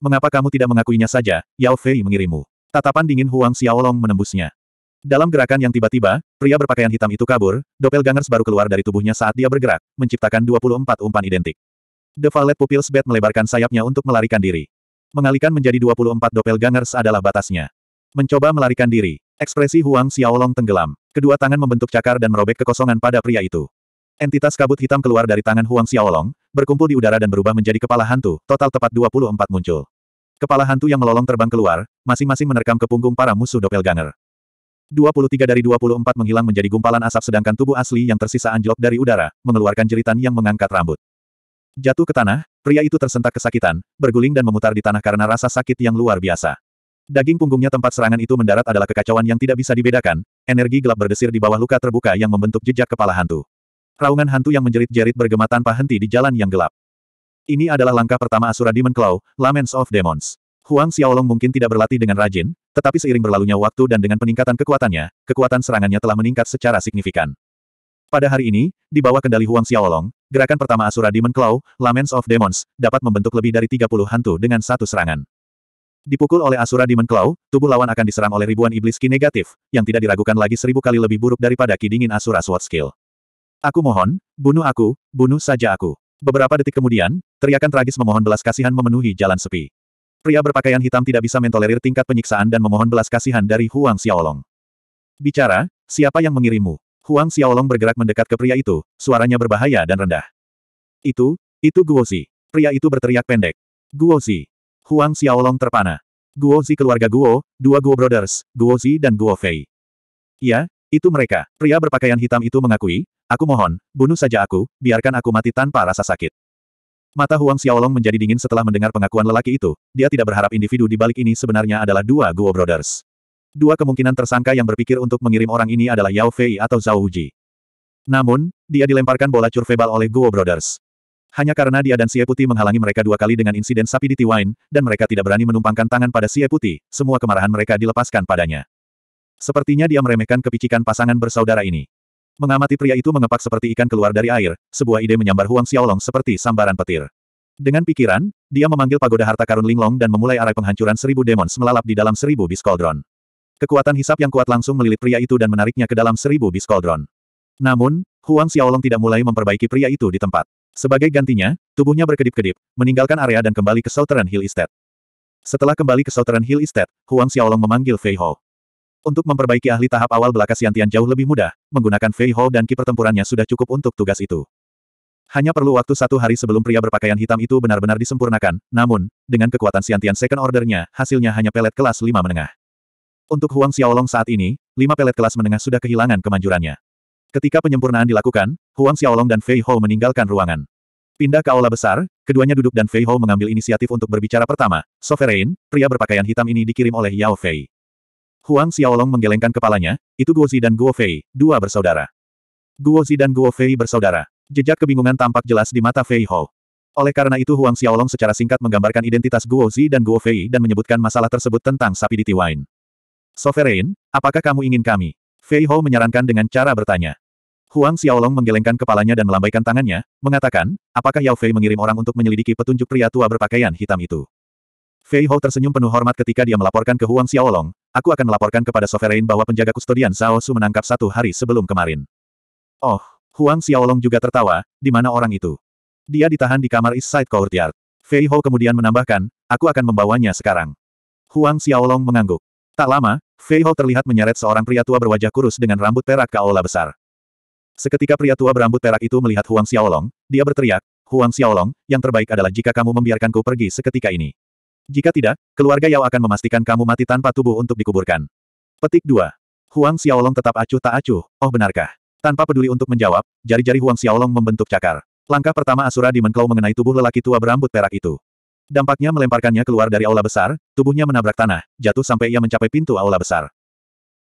Mengapa kamu tidak mengakuinya saja, Yao Fei mengirimu. Tatapan dingin Huang Xiaolong menembusnya. Dalam gerakan yang tiba-tiba, pria berpakaian hitam itu kabur, doppelgangers baru keluar dari tubuhnya saat dia bergerak, menciptakan 24 umpan identik. The Valet Pupils Bat melebarkan sayapnya untuk melarikan diri. Mengalihkan menjadi 24 doppelgangers adalah batasnya. Mencoba melarikan diri. Ekspresi Huang Xiaolong tenggelam. Kedua tangan membentuk cakar dan merobek kekosongan pada pria itu. Entitas kabut hitam keluar dari tangan Huang Xiaolong, berkumpul di udara dan berubah menjadi kepala hantu, total tepat 24 muncul. Kepala hantu yang melolong terbang keluar, masing-masing menerkam ke punggung para musuh doppelganger. 23 dari 24 menghilang menjadi gumpalan asap sedangkan tubuh asli yang tersisa anjlok dari udara, mengeluarkan jeritan yang mengangkat rambut. Jatuh ke tanah, pria itu tersentak kesakitan, berguling dan memutar di tanah karena rasa sakit yang luar biasa. Daging punggungnya tempat serangan itu mendarat adalah kekacauan yang tidak bisa dibedakan, energi gelap berdesir di bawah luka terbuka yang membentuk jejak kepala hantu. Raungan hantu yang menjerit-jerit bergema tanpa henti di jalan yang gelap. Ini adalah langkah pertama Asura Demon Claw, Laments of Demons. Huang Xiaolong mungkin tidak berlatih dengan rajin, tetapi seiring berlalunya waktu dan dengan peningkatan kekuatannya, kekuatan serangannya telah meningkat secara signifikan. Pada hari ini, di bawah kendali Huang Xiaolong, gerakan pertama Asura Demon Claw, Laments of Demons, dapat membentuk lebih dari 30 hantu dengan satu serangan. Dipukul oleh Asura Demon Claw, tubuh lawan akan diserang oleh ribuan iblis ki negatif, yang tidak diragukan lagi seribu kali lebih buruk daripada ki dingin Asura Sword Skill. Aku mohon, bunuh aku, bunuh saja aku. Beberapa detik kemudian, teriakan tragis memohon belas kasihan memenuhi jalan sepi. Pria berpakaian hitam tidak bisa mentolerir tingkat penyiksaan dan memohon belas kasihan dari Huang Xiaolong. Bicara, siapa yang mengirimmu? Huang Xiaolong bergerak mendekat ke pria itu, suaranya berbahaya dan rendah. Itu, itu Guozi. Pria itu berteriak pendek. Guozi. Huang Xiaolong terpana. Guozi keluarga Guo, dua Guo Brothers, Guozi dan Guo Fei. Ya, itu mereka. Pria berpakaian hitam itu mengakui, aku mohon, bunuh saja aku, biarkan aku mati tanpa rasa sakit. Mata Huang Xiaolong menjadi dingin setelah mendengar pengakuan lelaki itu. Dia tidak berharap individu di balik ini sebenarnya adalah dua Guo Brothers. Dua kemungkinan tersangka yang berpikir untuk mengirim orang ini adalah Yao Fei atau Zhao Uji. Namun, dia dilemparkan bola curvebal oleh Guo Brothers. Hanya karena dia dan Xie Putih menghalangi mereka dua kali dengan insiden sapi di Tiwain, dan mereka tidak berani menumpangkan tangan pada Xie Putih, semua kemarahan mereka dilepaskan padanya. Sepertinya dia meremehkan kepicikan pasangan bersaudara ini. Mengamati pria itu mengepak seperti ikan keluar dari air, sebuah ide menyambar Huang Xiaolong seperti sambaran petir. Dengan pikiran, dia memanggil pagoda harta karun Linglong dan memulai arai penghancuran seribu demons melalap di dalam seribu biskoldron. Kekuatan hisap yang kuat langsung melilit pria itu dan menariknya ke dalam seribu biskoldron. Namun, Huang Xiaolong tidak mulai memperbaiki pria itu di tempat. Sebagai gantinya, tubuhnya berkedip-kedip, meninggalkan area dan kembali ke Southern Hill Estate. Setelah kembali ke Southern Hill Estate, Huang Xiaolong memanggil Fei Ho. Untuk memperbaiki ahli tahap awal belaka siantian jauh lebih mudah, menggunakan Fei Ho dan ki pertempurannya sudah cukup untuk tugas itu. Hanya perlu waktu satu hari sebelum pria berpakaian hitam itu benar-benar disempurnakan, namun, dengan kekuatan siantian Second Ordernya, hasilnya hanya pelet kelas 5 menengah. Untuk Huang Xiaolong saat ini, lima pelet kelas menengah sudah kehilangan kemanjurannya. Ketika penyempurnaan dilakukan, Huang Xiaolong dan Fei Hou meninggalkan ruangan. Pindah ke aula besar, keduanya duduk dan Fei Hou mengambil inisiatif untuk berbicara pertama. Sovereign, pria berpakaian hitam ini dikirim oleh Yao Fei. Huang Xiaolong menggelengkan kepalanya, itu Guo Zi dan Guo Fei, dua bersaudara. Guo Zi dan Guo Fei bersaudara. Jejak kebingungan tampak jelas di mata Fei Hou. Oleh karena itu Huang Xiaolong secara singkat menggambarkan identitas Guo Zi dan Guo Fei dan menyebutkan masalah tersebut tentang sapi di Tiwain. Sovereign, apakah kamu ingin kami? Fei Hou menyarankan dengan cara bertanya. Huang Xiaolong menggelengkan kepalanya dan melambaikan tangannya, mengatakan, apakah Yao Fei mengirim orang untuk menyelidiki petunjuk pria tua berpakaian hitam itu? Fei Hou tersenyum penuh hormat ketika dia melaporkan ke Huang Xiaolong, aku akan melaporkan kepada Sovereign bahwa penjaga kustodian Zhao Su menangkap satu hari sebelum kemarin. Oh, Huang Xiaolong juga tertawa, di mana orang itu? Dia ditahan di kamar East Side Courtyard. Fei Hou kemudian menambahkan, aku akan membawanya sekarang. Huang Xiaolong mengangguk. Tak lama, Fei Ho terlihat menyeret seorang pria tua berwajah kurus dengan rambut perak ke aula besar. Seketika pria tua berambut perak itu melihat Huang Xiaolong, dia berteriak, Huang Xiaolong, yang terbaik adalah jika kamu membiarkanku pergi seketika ini. Jika tidak, keluarga Yao akan memastikan kamu mati tanpa tubuh untuk dikuburkan. Petik 2. Huang Xiaolong tetap acuh tak acuh, oh benarkah? Tanpa peduli untuk menjawab, jari-jari Huang Xiaolong membentuk cakar. Langkah pertama Asura Demon Claw mengenai tubuh lelaki tua berambut perak itu. Dampaknya melemparkannya keluar dari aula besar, tubuhnya menabrak tanah, jatuh sampai ia mencapai pintu aula besar.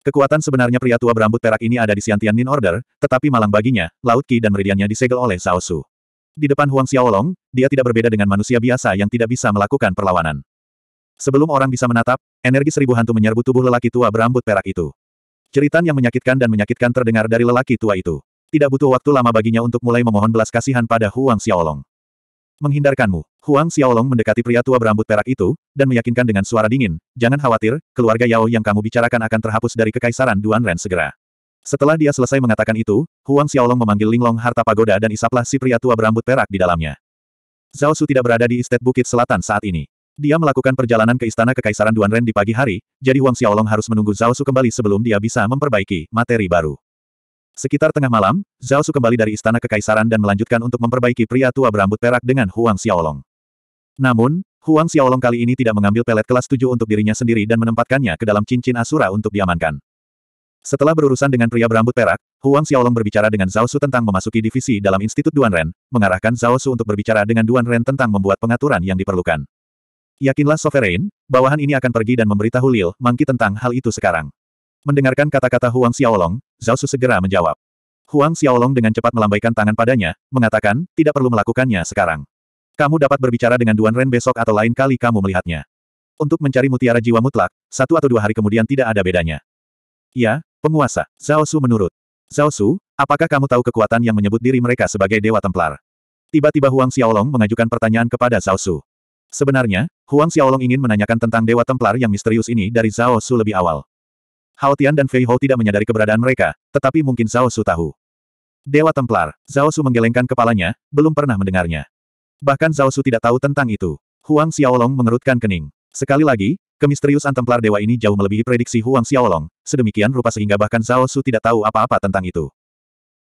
Kekuatan sebenarnya pria tua berambut perak ini ada di Siantian Nin Order, tetapi malang baginya, Laut Qi dan meridiannya disegel oleh Zhao Su. Di depan Huang Xiaolong, dia tidak berbeda dengan manusia biasa yang tidak bisa melakukan perlawanan. Sebelum orang bisa menatap, energi seribu hantu menyerbu tubuh lelaki tua berambut perak itu. Ceritan yang menyakitkan dan menyakitkan terdengar dari lelaki tua itu. Tidak butuh waktu lama baginya untuk mulai memohon belas kasihan pada Huang Xiaolong. Menghindarkanmu. Huang Xiaolong mendekati pria tua berambut perak itu, dan meyakinkan dengan suara dingin, jangan khawatir, keluarga Yao yang kamu bicarakan akan terhapus dari kekaisaran Duan Ren segera. Setelah dia selesai mengatakan itu, Huang Xiaolong memanggil Linglong harta pagoda dan isaplah si pria tua berambut perak di dalamnya. Zhao Su tidak berada di Istet Bukit Selatan saat ini. Dia melakukan perjalanan ke Istana Kekaisaran Duan Ren di pagi hari, jadi Huang Xiaolong harus menunggu Zhao Su kembali sebelum dia bisa memperbaiki materi baru. Sekitar tengah malam, Zhao Su kembali dari istana kekaisaran dan melanjutkan untuk memperbaiki pria tua berambut perak dengan Huang Xiaolong. Namun, Huang Xiaolong kali ini tidak mengambil pelet kelas 7 untuk dirinya sendiri dan menempatkannya ke dalam cincin asura untuk diamankan. Setelah berurusan dengan pria berambut perak, Huang Xiaolong berbicara dengan Zhao Su tentang memasuki divisi dalam Institut Duan Ren, mengarahkan Zhao Su untuk berbicara dengan Duan Ren tentang membuat pengaturan yang diperlukan. Yakinlah Sovereign, bawahan ini akan pergi dan memberitahu Lil Mangki tentang hal itu sekarang. Mendengarkan kata-kata Huang Xiaolong, Zhao Su segera menjawab. Huang Xiaolong dengan cepat melambaikan tangan padanya, mengatakan, tidak perlu melakukannya sekarang. Kamu dapat berbicara dengan Duan Ren besok atau lain kali kamu melihatnya. Untuk mencari mutiara jiwa mutlak, satu atau dua hari kemudian tidak ada bedanya. Ya, penguasa, Zhao Su menurut. Zhao Su, apakah kamu tahu kekuatan yang menyebut diri mereka sebagai Dewa Templar? Tiba-tiba Huang Xiaolong mengajukan pertanyaan kepada Zhao Su. Sebenarnya, Huang Xiaolong ingin menanyakan tentang Dewa Templar yang misterius ini dari Zhao Su lebih awal. Hao Tian dan Fei Hou tidak menyadari keberadaan mereka, tetapi mungkin Zhao Su tahu. Dewa Templar, Zhao Su menggelengkan kepalanya, belum pernah mendengarnya. Bahkan Zhao Su tidak tahu tentang itu. Huang Xiaolong mengerutkan kening. Sekali lagi, kemisteriusan Templar Dewa ini jauh melebihi prediksi Huang Xiaolong, sedemikian rupa sehingga bahkan Zhao Su tidak tahu apa-apa tentang itu.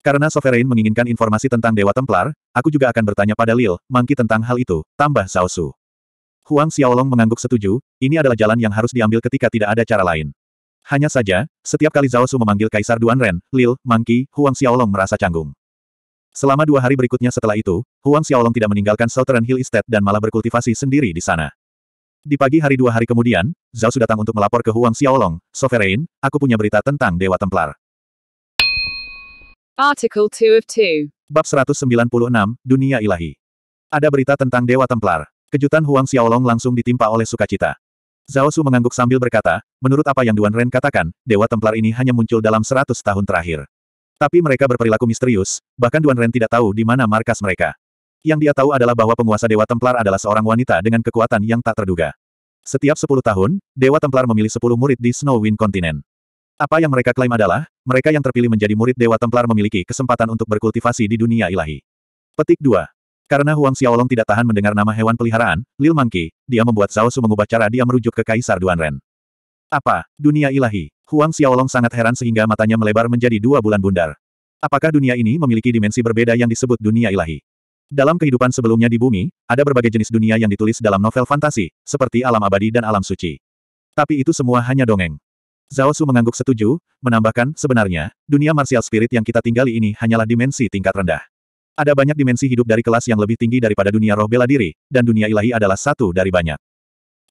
Karena Sovereign menginginkan informasi tentang Dewa Templar, aku juga akan bertanya pada Lil, Mangki tentang hal itu, tambah Zhao Su. Huang Xiaolong mengangguk setuju, ini adalah jalan yang harus diambil ketika tidak ada cara lain. Hanya saja, setiap kali Zhao Su memanggil Kaisar Duan Ren, Lil, Mangki, Huang Xiaolong merasa canggung. Selama dua hari berikutnya setelah itu, Huang Xiaolong tidak meninggalkan Southern Hill Estate dan malah berkultivasi sendiri di sana. Di pagi hari dua hari kemudian, Zhao Su datang untuk melapor ke Huang Xiaolong, Sovereign, aku punya berita tentang Dewa Templar. Article 2 of 2. Bab 196, Dunia Ilahi. Ada berita tentang Dewa Templar. Kejutan Huang Xiaolong langsung ditimpa oleh sukacita. Zhao Su mengangguk sambil berkata, menurut apa yang Duan Ren katakan, Dewa Templar ini hanya muncul dalam seratus tahun terakhir. Tapi mereka berperilaku misterius, bahkan Duan Ren tidak tahu di mana markas mereka. Yang dia tahu adalah bahwa penguasa Dewa Templar adalah seorang wanita dengan kekuatan yang tak terduga. Setiap sepuluh tahun, Dewa Templar memilih sepuluh murid di Snow Wind Continent. Apa yang mereka klaim adalah, mereka yang terpilih menjadi murid Dewa Templar memiliki kesempatan untuk berkultivasi di dunia ilahi. Petik 2. Karena Huang Xiaolong tidak tahan mendengar nama hewan peliharaan, Lil Monkey, dia membuat Zhao Su mengubah cara dia merujuk ke Kaisar Duanren. Apa? Dunia ilahi. Huang Xiaolong sangat heran sehingga matanya melebar menjadi dua bulan bundar. Apakah dunia ini memiliki dimensi berbeda yang disebut dunia ilahi? Dalam kehidupan sebelumnya di bumi, ada berbagai jenis dunia yang ditulis dalam novel fantasi, seperti alam abadi dan alam suci. Tapi itu semua hanya dongeng. Zhao Su mengangguk setuju, menambahkan, sebenarnya, dunia martial spirit yang kita tinggali ini hanyalah dimensi tingkat rendah. Ada banyak dimensi hidup dari kelas yang lebih tinggi daripada dunia roh bela diri, dan dunia ilahi adalah satu dari banyak.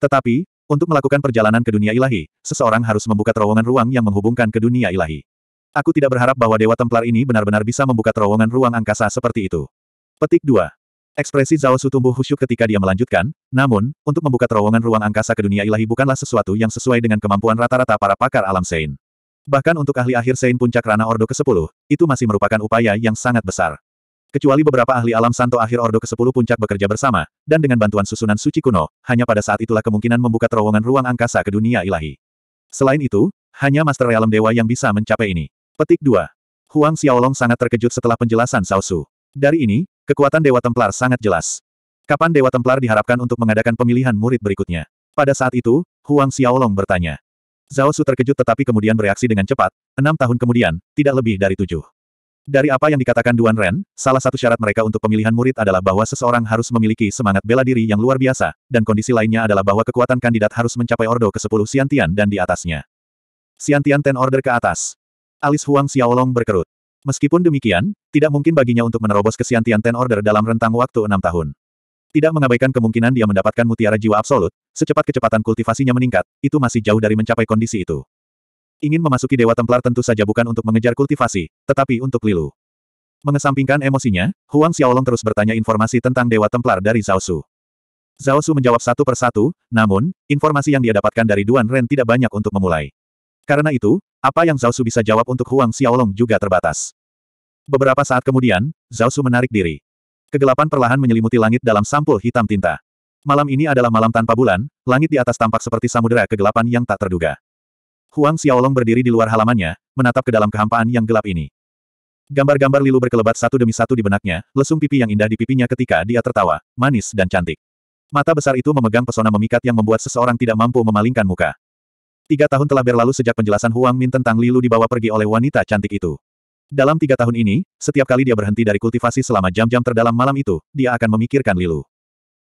Tetapi, untuk melakukan perjalanan ke dunia ilahi, seseorang harus membuka terowongan ruang yang menghubungkan ke dunia ilahi. Aku tidak berharap bahwa Dewa Templar ini benar-benar bisa membuka terowongan ruang angkasa seperti itu. Petik 2. Ekspresi Zhao Su tumbuh khusyuk ketika dia melanjutkan, namun, untuk membuka terowongan ruang angkasa ke dunia ilahi bukanlah sesuatu yang sesuai dengan kemampuan rata-rata para pakar alam Sein. Bahkan untuk ahli akhir Sein puncak Rana Ordo ke-10, itu masih merupakan upaya yang sangat besar. Kecuali beberapa ahli alam Santo akhir Ordo ke-10 puncak bekerja bersama, dan dengan bantuan susunan suci kuno, hanya pada saat itulah kemungkinan membuka terowongan ruang angkasa ke dunia ilahi. Selain itu, hanya Master Realm Dewa yang bisa mencapai ini. Petik 2. Huang Xiaolong sangat terkejut setelah penjelasan Sao Su. Dari ini, kekuatan Dewa Templar sangat jelas. Kapan Dewa Templar diharapkan untuk mengadakan pemilihan murid berikutnya? Pada saat itu, Huang Xiaolong bertanya. Zhao Su terkejut tetapi kemudian bereaksi dengan cepat, enam tahun kemudian, tidak lebih dari tujuh. Dari apa yang dikatakan Duan Ren, salah satu syarat mereka untuk pemilihan murid adalah bahwa seseorang harus memiliki semangat bela diri yang luar biasa, dan kondisi lainnya adalah bahwa kekuatan kandidat harus mencapai Ordo ke-10 siantian dan di atasnya. Siantian Ten Order ke atas. Alis Huang Xiaolong berkerut. Meskipun demikian, tidak mungkin baginya untuk menerobos ke Siantian Ten Order dalam rentang waktu enam tahun. Tidak mengabaikan kemungkinan dia mendapatkan mutiara jiwa absolut, secepat kecepatan kultivasinya meningkat, itu masih jauh dari mencapai kondisi itu. Ingin memasuki Dewa Templar tentu saja bukan untuk mengejar kultivasi, tetapi untuk Lilu. Mengesampingkan emosinya, Huang Xiaolong terus bertanya informasi tentang Dewa Templar dari Zhao Su. Zhao Su menjawab satu persatu, namun, informasi yang dia dapatkan dari Duan Ren tidak banyak untuk memulai. Karena itu, apa yang Zhao Su bisa jawab untuk Huang Xiaolong juga terbatas. Beberapa saat kemudian, Zhao Su menarik diri. Kegelapan perlahan menyelimuti langit dalam sampul hitam tinta. Malam ini adalah malam tanpa bulan, langit di atas tampak seperti samudera kegelapan yang tak terduga. Huang Xiaolong berdiri di luar halamannya, menatap ke dalam kehampaan yang gelap ini. Gambar-gambar Lilu berkelebat satu demi satu di benaknya, lesung pipi yang indah di pipinya ketika dia tertawa, manis dan cantik. Mata besar itu memegang pesona memikat yang membuat seseorang tidak mampu memalingkan muka. Tiga tahun telah berlalu sejak penjelasan Huang Min tentang Lilu dibawa pergi oleh wanita cantik itu. Dalam tiga tahun ini, setiap kali dia berhenti dari kultivasi selama jam-jam terdalam malam itu, dia akan memikirkan Lilu.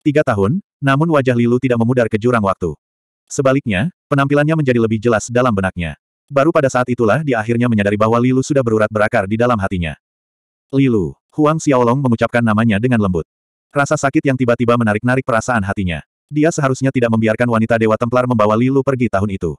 Tiga tahun, namun wajah Lilu tidak memudar ke jurang waktu. Sebaliknya, Penampilannya menjadi lebih jelas dalam benaknya. Baru pada saat itulah dia akhirnya menyadari bahwa Lilu sudah berurat berakar di dalam hatinya. Lilu, Huang Xiaolong mengucapkan namanya dengan lembut. Rasa sakit yang tiba-tiba menarik-narik perasaan hatinya. Dia seharusnya tidak membiarkan wanita Dewa Templar membawa Lilu pergi tahun itu.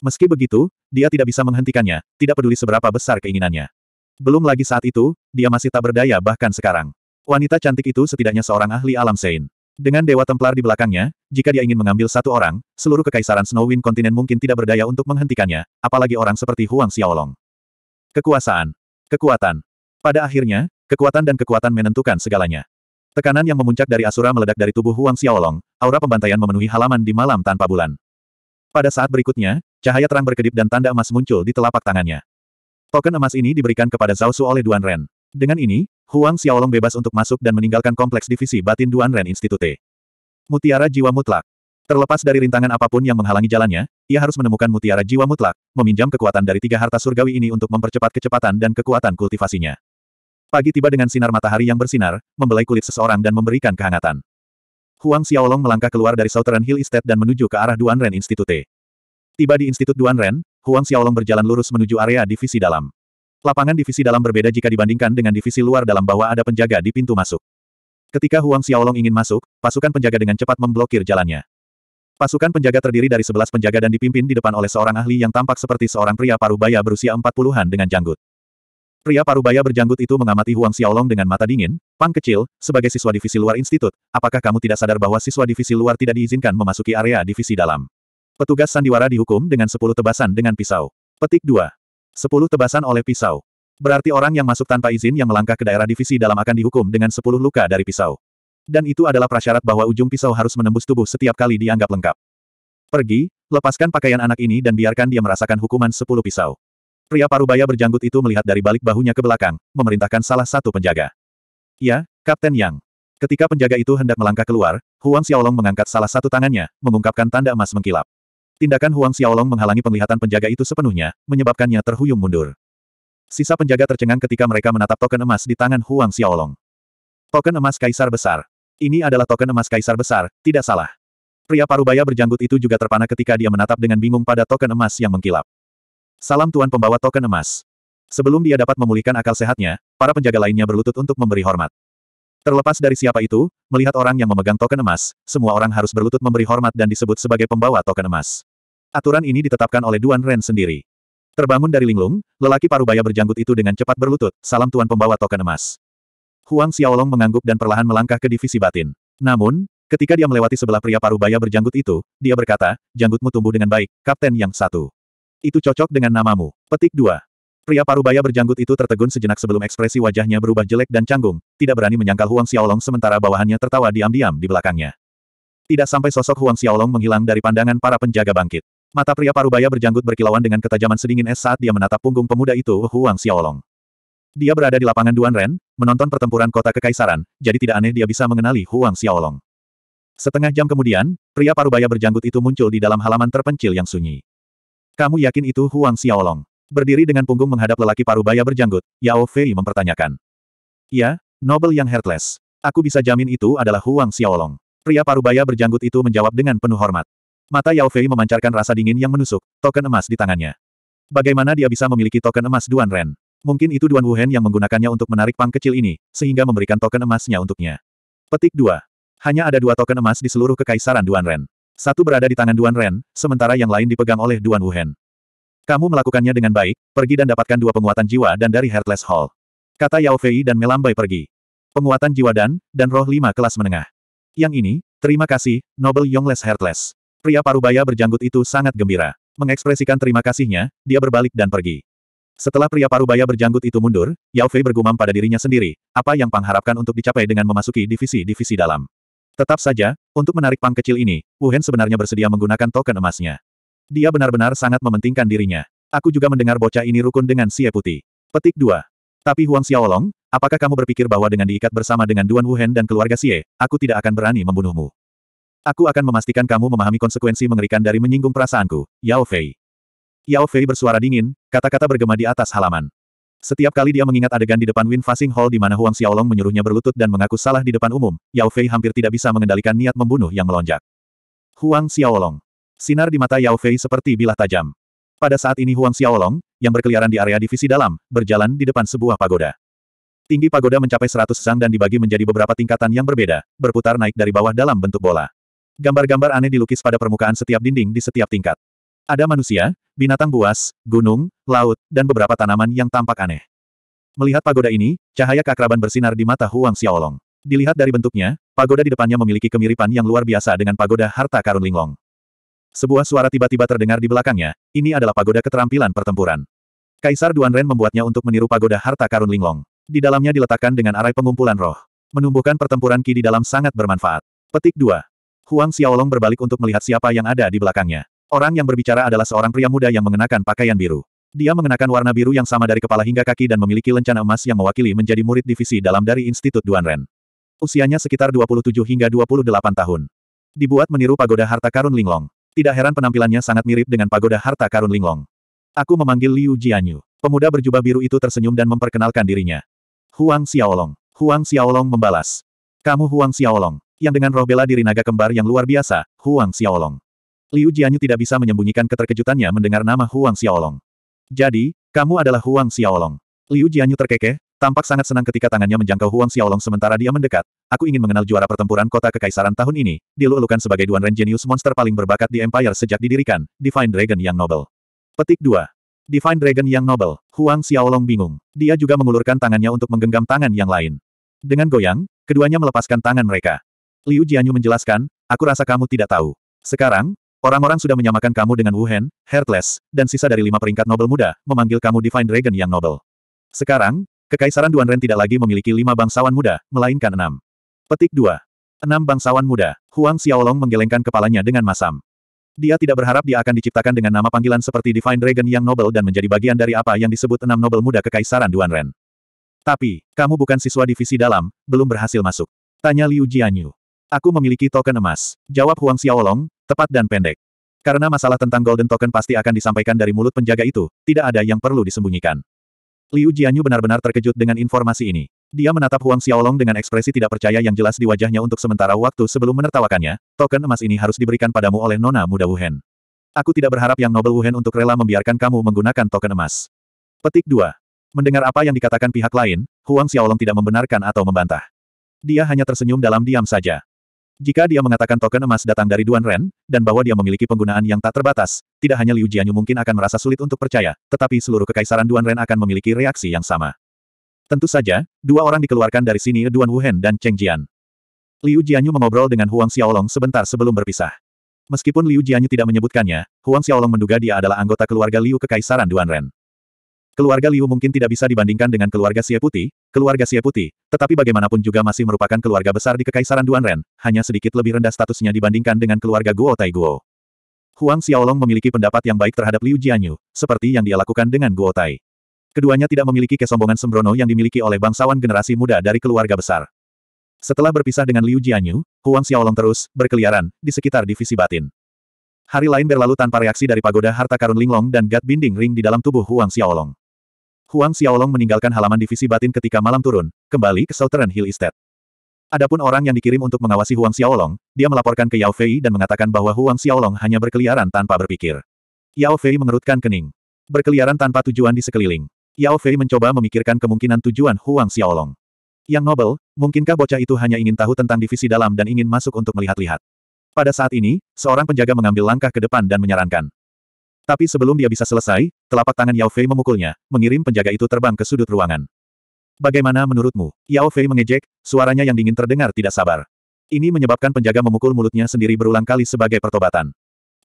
Meski begitu, dia tidak bisa menghentikannya, tidak peduli seberapa besar keinginannya. Belum lagi saat itu, dia masih tak berdaya bahkan sekarang. Wanita cantik itu setidaknya seorang ahli alam Sein. Dengan Dewa Templar di belakangnya, jika dia ingin mengambil satu orang, seluruh kekaisaran Snowwind kontinen mungkin tidak berdaya untuk menghentikannya, apalagi orang seperti Huang Xiaolong. Kekuasaan. Kekuatan. Pada akhirnya, kekuatan dan kekuatan menentukan segalanya. Tekanan yang memuncak dari Asura meledak dari tubuh Huang Xiaolong, aura pembantaian memenuhi halaman di malam tanpa bulan. Pada saat berikutnya, cahaya terang berkedip dan tanda emas muncul di telapak tangannya. Token emas ini diberikan kepada Zhao Su oleh Duan Ren. Dengan ini, Huang Xiaolong bebas untuk masuk dan meninggalkan kompleks divisi batin Duan Ren Institute. Mutiara Jiwa Mutlak Terlepas dari rintangan apapun yang menghalangi jalannya, ia harus menemukan mutiara jiwa mutlak, meminjam kekuatan dari tiga harta surgawi ini untuk mempercepat kecepatan dan kekuatan kultivasinya. Pagi tiba dengan sinar matahari yang bersinar, membelai kulit seseorang dan memberikan kehangatan. Huang Xiaolong melangkah keluar dari Southern Hill Estate dan menuju ke arah Duan Ren Institute. Tiba di Institut Duan Ren, Huang Xiaolong berjalan lurus menuju area divisi dalam. Lapangan divisi dalam berbeda jika dibandingkan dengan divisi luar dalam bahwa ada penjaga di pintu masuk. Ketika Huang Xiaolong ingin masuk, pasukan penjaga dengan cepat memblokir jalannya. Pasukan penjaga terdiri dari sebelas penjaga dan dipimpin di depan oleh seorang ahli yang tampak seperti seorang pria parubaya berusia empat puluhan dengan janggut. Pria parubaya berjanggut itu mengamati Huang Xiaolong dengan mata dingin, Pang kecil, sebagai siswa divisi luar institut, apakah kamu tidak sadar bahwa siswa divisi luar tidak diizinkan memasuki area divisi dalam? Petugas sandiwara dihukum dengan sepuluh tebasan dengan pisau. Petik 2. Sepuluh tebasan oleh pisau. Berarti orang yang masuk tanpa izin yang melangkah ke daerah divisi dalam akan dihukum dengan sepuluh luka dari pisau. Dan itu adalah prasyarat bahwa ujung pisau harus menembus tubuh setiap kali dianggap lengkap. Pergi, lepaskan pakaian anak ini dan biarkan dia merasakan hukuman sepuluh pisau. Pria parubaya berjanggut itu melihat dari balik bahunya ke belakang, memerintahkan salah satu penjaga. Ya, Kapten Yang. Ketika penjaga itu hendak melangkah keluar, Huang Xiaolong mengangkat salah satu tangannya, mengungkapkan tanda emas mengkilap. Tindakan Huang Xiaolong menghalangi penglihatan penjaga itu sepenuhnya, menyebabkannya terhuyung mundur. Sisa penjaga tercengang ketika mereka menatap token emas di tangan Huang Xiaolong. Token emas kaisar besar. Ini adalah token emas kaisar besar, tidak salah. Pria parubaya berjanggut itu juga terpana ketika dia menatap dengan bingung pada token emas yang mengkilap. Salam tuan pembawa token emas. Sebelum dia dapat memulihkan akal sehatnya, para penjaga lainnya berlutut untuk memberi hormat. Terlepas dari siapa itu, melihat orang yang memegang token emas, semua orang harus berlutut memberi hormat dan disebut sebagai pembawa token emas. Aturan ini ditetapkan oleh Duan Ren sendiri. Terbangun dari linglung, lelaki parubaya berjanggut itu dengan cepat berlutut, salam tuan pembawa token emas. Huang Xiaolong mengangguk dan perlahan melangkah ke divisi batin. Namun, ketika dia melewati sebelah pria parubaya berjanggut itu, dia berkata, janggutmu tumbuh dengan baik, Kapten yang satu. Itu cocok dengan namamu. Petik 2. Pria parubaya berjanggut itu tertegun sejenak sebelum ekspresi wajahnya berubah jelek dan canggung, tidak berani menyangkal Huang Xiaolong sementara bawahannya tertawa diam-diam di belakangnya. Tidak sampai sosok Huang Xiaolong menghilang dari pandangan para penjaga bangkit. Mata pria parubaya berjanggut berkilauan dengan ketajaman sedingin es saat dia menatap punggung pemuda itu Huang Xiaolong. Dia berada di lapangan Duan Ren, menonton pertempuran kota kekaisaran, jadi tidak aneh dia bisa mengenali Huang Xiaolong. Setengah jam kemudian, pria parubaya berjanggut itu muncul di dalam halaman terpencil yang sunyi. Kamu yakin itu Huang Xiaolong? Berdiri dengan punggung menghadap lelaki parubaya berjanggut, Yao Fei mempertanyakan. Ya, Nobel yang Heartless. Aku bisa jamin itu adalah Huang Xiaolong. Pria parubaya berjanggut itu menjawab dengan penuh hormat. Mata Yao Fei memancarkan rasa dingin yang menusuk, token emas di tangannya. Bagaimana dia bisa memiliki token emas Duan Ren? Mungkin itu Duan Wuhen yang menggunakannya untuk menarik pang kecil ini, sehingga memberikan token emasnya untuknya. Petik 2. Hanya ada dua token emas di seluruh kekaisaran Duan Ren. Satu berada di tangan Duan Ren, sementara yang lain dipegang oleh Duan Wuhen. Kamu melakukannya dengan baik, pergi dan dapatkan dua penguatan jiwa dan dari Heartless Hall. Kata Yao Fei dan melambai pergi. Penguatan jiwa dan, dan roh lima kelas menengah. Yang ini, terima kasih, Noble Youngless Heartless. Pria parubaya berjanggut itu sangat gembira. Mengekspresikan terima kasihnya, dia berbalik dan pergi. Setelah pria parubaya berjanggut itu mundur, Yao Fei bergumam pada dirinya sendiri, apa yang Pang harapkan untuk dicapai dengan memasuki divisi-divisi dalam. Tetap saja, untuk menarik Pang kecil ini, Wu Hen sebenarnya bersedia menggunakan token emasnya. Dia benar-benar sangat mementingkan dirinya. Aku juga mendengar bocah ini rukun dengan Xie Putih. Petik 2. Tapi Huang Xiaolong, apakah kamu berpikir bahwa dengan diikat bersama dengan Duan Wu Hen dan keluarga Xie, aku tidak akan berani membunuhmu? Aku akan memastikan kamu memahami konsekuensi mengerikan dari menyinggung perasaanku, Yao Fei. Yao Fei bersuara dingin, kata-kata bergema di atas halaman. Setiap kali dia mengingat adegan di depan Win Fasing Hall di mana Huang Xiaolong menyuruhnya berlutut dan mengaku salah di depan umum, Yao Fei hampir tidak bisa mengendalikan niat membunuh yang melonjak. Huang Xiaolong. Sinar di mata Yao Fei seperti bilah tajam. Pada saat ini Huang Xiaolong, yang berkeliaran di area divisi dalam, berjalan di depan sebuah pagoda. Tinggi pagoda mencapai seratus sang dan dibagi menjadi beberapa tingkatan yang berbeda, berputar naik dari bawah dalam bentuk bola. Gambar-gambar aneh dilukis pada permukaan setiap dinding di setiap tingkat. Ada manusia, binatang buas, gunung, laut, dan beberapa tanaman yang tampak aneh. Melihat pagoda ini, cahaya keakraban bersinar di mata Huang Xiaolong. Dilihat dari bentuknya, pagoda di depannya memiliki kemiripan yang luar biasa dengan pagoda harta karun linglong. Sebuah suara tiba-tiba terdengar di belakangnya, ini adalah pagoda keterampilan pertempuran. Kaisar Duan Ren membuatnya untuk meniru pagoda harta karun linglong. Di dalamnya diletakkan dengan arai pengumpulan roh. Menumbuhkan pertempuran ki di dalam sangat bermanfaat. Petik 2. Huang Xiaolong berbalik untuk melihat siapa yang ada di belakangnya. Orang yang berbicara adalah seorang pria muda yang mengenakan pakaian biru. Dia mengenakan warna biru yang sama dari kepala hingga kaki dan memiliki lencana emas yang mewakili menjadi murid divisi dalam dari Institut Duanren. Usianya sekitar 27 hingga 28 tahun. Dibuat meniru pagoda harta karun Linglong. Tidak heran penampilannya sangat mirip dengan pagoda harta karun Linglong. Aku memanggil Liu Jianyu. Pemuda berjubah biru itu tersenyum dan memperkenalkan dirinya. Huang Xiaolong. Huang Xiaolong membalas. Kamu Huang Xiaolong yang dengan roh bela diri naga kembar yang luar biasa, Huang Xiaolong. Liu Jianyu tidak bisa menyembunyikan keterkejutannya mendengar nama Huang Xiaolong. Jadi, kamu adalah Huang Xiaolong. Liu Jianyu terkekeh, tampak sangat senang ketika tangannya menjangkau Huang Xiaolong sementara dia mendekat. Aku ingin mengenal juara pertempuran kota kekaisaran tahun ini, dilulukan sebagai Duan Ren Genius monster paling berbakat di Empire sejak didirikan, Divine Dragon yang Noble. Petik 2. Divine Dragon yang Noble, Huang Xiaolong bingung. Dia juga mengulurkan tangannya untuk menggenggam tangan yang lain. Dengan goyang, keduanya melepaskan tangan mereka. Liu Jianyu menjelaskan, aku rasa kamu tidak tahu. Sekarang, orang-orang sudah menyamakan kamu dengan Wuhan, Heartless, dan sisa dari lima peringkat Nobel muda, memanggil kamu Divine Dragon yang Nobel. Sekarang, Kekaisaran Duan Ren tidak lagi memiliki lima bangsawan muda, melainkan enam. Petik dua, Enam bangsawan muda, Huang Xiaolong menggelengkan kepalanya dengan masam. Dia tidak berharap dia akan diciptakan dengan nama panggilan seperti Divine Dragon yang Nobel dan menjadi bagian dari apa yang disebut enam Nobel muda Kekaisaran Duan Ren. Tapi, kamu bukan siswa divisi dalam, belum berhasil masuk. Tanya Liu Jianyu. Aku memiliki token emas. Jawab Huang Xiaolong, tepat dan pendek. Karena masalah tentang golden token pasti akan disampaikan dari mulut penjaga itu, tidak ada yang perlu disembunyikan. Liu Jianyu benar-benar terkejut dengan informasi ini. Dia menatap Huang Xiaolong dengan ekspresi tidak percaya yang jelas di wajahnya untuk sementara waktu sebelum menertawakannya, token emas ini harus diberikan padamu oleh Nona Muda Wuhan. Aku tidak berharap yang Nobel Wuhan untuk rela membiarkan kamu menggunakan token emas. Petik 2. Mendengar apa yang dikatakan pihak lain, Huang Xiaolong tidak membenarkan atau membantah. Dia hanya tersenyum dalam diam saja. Jika dia mengatakan token emas datang dari Duan Ren, dan bahwa dia memiliki penggunaan yang tak terbatas, tidak hanya Liu Jianyu mungkin akan merasa sulit untuk percaya, tetapi seluruh kekaisaran Duan Ren akan memiliki reaksi yang sama. Tentu saja, dua orang dikeluarkan dari sini Duan Wuhen dan Cheng Jian. Liu Jianyu mengobrol dengan Huang Xiaolong sebentar sebelum berpisah. Meskipun Liu Jianyu tidak menyebutkannya, Huang Xiaolong menduga dia adalah anggota keluarga Liu Kekaisaran Duan Ren. Keluarga Liu mungkin tidak bisa dibandingkan dengan keluarga Xie Putih, keluarga Xie Putih, tetapi bagaimanapun juga masih merupakan keluarga besar di Kekaisaran Duanren, hanya sedikit lebih rendah statusnya dibandingkan dengan keluarga Guo Tai Guo. Huang Xiaolong memiliki pendapat yang baik terhadap Liu Jianyu, seperti yang dia lakukan dengan Guo Tai. Keduanya tidak memiliki kesombongan sembrono yang dimiliki oleh bangsawan generasi muda dari keluarga besar. Setelah berpisah dengan Liu Jianyu, Huang Xiaolong terus berkeliaran di sekitar divisi batin. Hari lain berlalu tanpa reaksi dari pagoda harta karun Linglong dan Gat Binding Ring di dalam tubuh Huang Xiaolong. Huang Xiaolong meninggalkan halaman divisi batin ketika malam turun, kembali ke Southern Hill Estate. Adapun orang yang dikirim untuk mengawasi Huang Xiaolong, dia melaporkan ke Yao Fei dan mengatakan bahwa Huang Xiaolong hanya berkeliaran tanpa berpikir. Yao Fei mengerutkan kening. Berkeliaran tanpa tujuan di sekeliling. Yao Fei mencoba memikirkan kemungkinan tujuan Huang Xiaolong. Yang Nobel, mungkinkah bocah itu hanya ingin tahu tentang divisi dalam dan ingin masuk untuk melihat-lihat? Pada saat ini, seorang penjaga mengambil langkah ke depan dan menyarankan. Tapi sebelum dia bisa selesai, Telapak tangan Yao Fei memukulnya, mengirim penjaga itu terbang ke sudut ruangan. Bagaimana menurutmu? Yao Fei mengejek, suaranya yang dingin terdengar tidak sabar. Ini menyebabkan penjaga memukul mulutnya sendiri berulang kali sebagai pertobatan.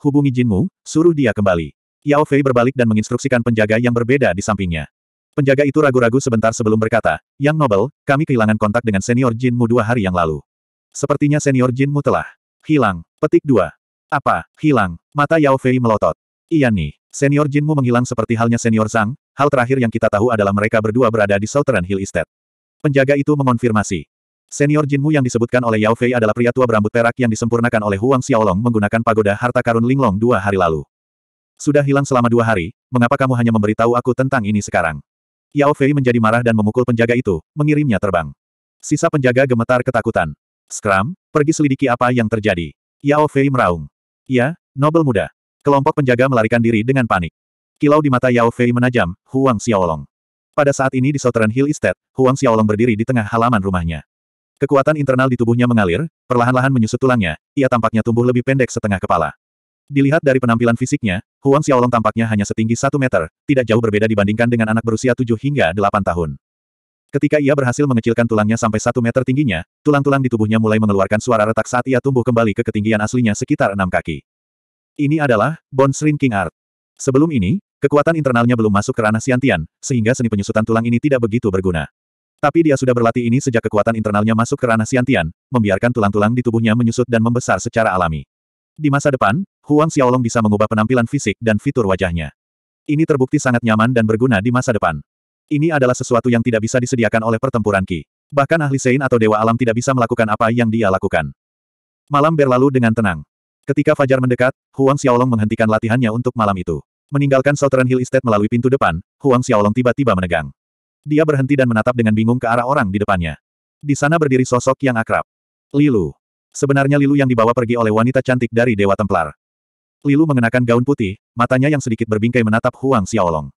Hubungi Jinmu, suruh dia kembali. Yao Fei berbalik dan menginstruksikan penjaga yang berbeda di sampingnya. Penjaga itu ragu-ragu sebentar sebelum berkata, Yang Nobel, kami kehilangan kontak dengan senior Jinmu dua hari yang lalu. Sepertinya senior Jinmu telah hilang. Petik dua. Apa, hilang? Mata Yao Fei melotot. Iya nih. Senior Jinmu menghilang seperti halnya senior Zhang, hal terakhir yang kita tahu adalah mereka berdua berada di Southern Hill Estate. Penjaga itu mengonfirmasi. Senior Jinmu yang disebutkan oleh Yao Fei adalah pria tua berambut perak yang disempurnakan oleh Huang Xiaolong menggunakan pagoda harta karun Linglong dua hari lalu. Sudah hilang selama dua hari, mengapa kamu hanya memberitahu aku tentang ini sekarang? Yao Fei menjadi marah dan memukul penjaga itu, mengirimnya terbang. Sisa penjaga gemetar ketakutan. Scrum, pergi selidiki apa yang terjadi. Yao Fei meraung. Ya, Nobel muda. Kelompok penjaga melarikan diri dengan panik. Kilau di mata Yao Fei menajam, Huang Xiaolong. Pada saat ini di Southern Hill Estate, Huang Xiaolong berdiri di tengah halaman rumahnya. Kekuatan internal di tubuhnya mengalir, perlahan-lahan menyusut tulangnya, ia tampaknya tumbuh lebih pendek setengah kepala. Dilihat dari penampilan fisiknya, Huang Xiaolong tampaknya hanya setinggi satu meter, tidak jauh berbeda dibandingkan dengan anak berusia tujuh hingga delapan tahun. Ketika ia berhasil mengecilkan tulangnya sampai satu meter tingginya, tulang-tulang di tubuhnya mulai mengeluarkan suara retak saat ia tumbuh kembali ke ketinggian aslinya sekitar enam kaki. Ini adalah Bonsrin King Art. Sebelum ini, kekuatan internalnya belum masuk ke ranah siantian, sehingga seni penyusutan tulang ini tidak begitu berguna. Tapi dia sudah berlatih ini sejak kekuatan internalnya masuk ke ranah siantian, membiarkan tulang-tulang di tubuhnya menyusut dan membesar secara alami. Di masa depan, Huang Xiaolong bisa mengubah penampilan fisik dan fitur wajahnya. Ini terbukti sangat nyaman dan berguna di masa depan. Ini adalah sesuatu yang tidak bisa disediakan oleh pertempuran Qi. Bahkan ahli Sein atau Dewa Alam tidak bisa melakukan apa yang dia lakukan. Malam berlalu dengan tenang. Ketika Fajar mendekat, Huang Xiaolong menghentikan latihannya untuk malam itu. Meninggalkan Southern Hill Estate melalui pintu depan, Huang Xiaolong tiba-tiba menegang. Dia berhenti dan menatap dengan bingung ke arah orang di depannya. Di sana berdiri sosok yang akrab. Lilu. Sebenarnya Lilu yang dibawa pergi oleh wanita cantik dari Dewa Templar. Lilu mengenakan gaun putih, matanya yang sedikit berbingkai menatap Huang Xiaolong.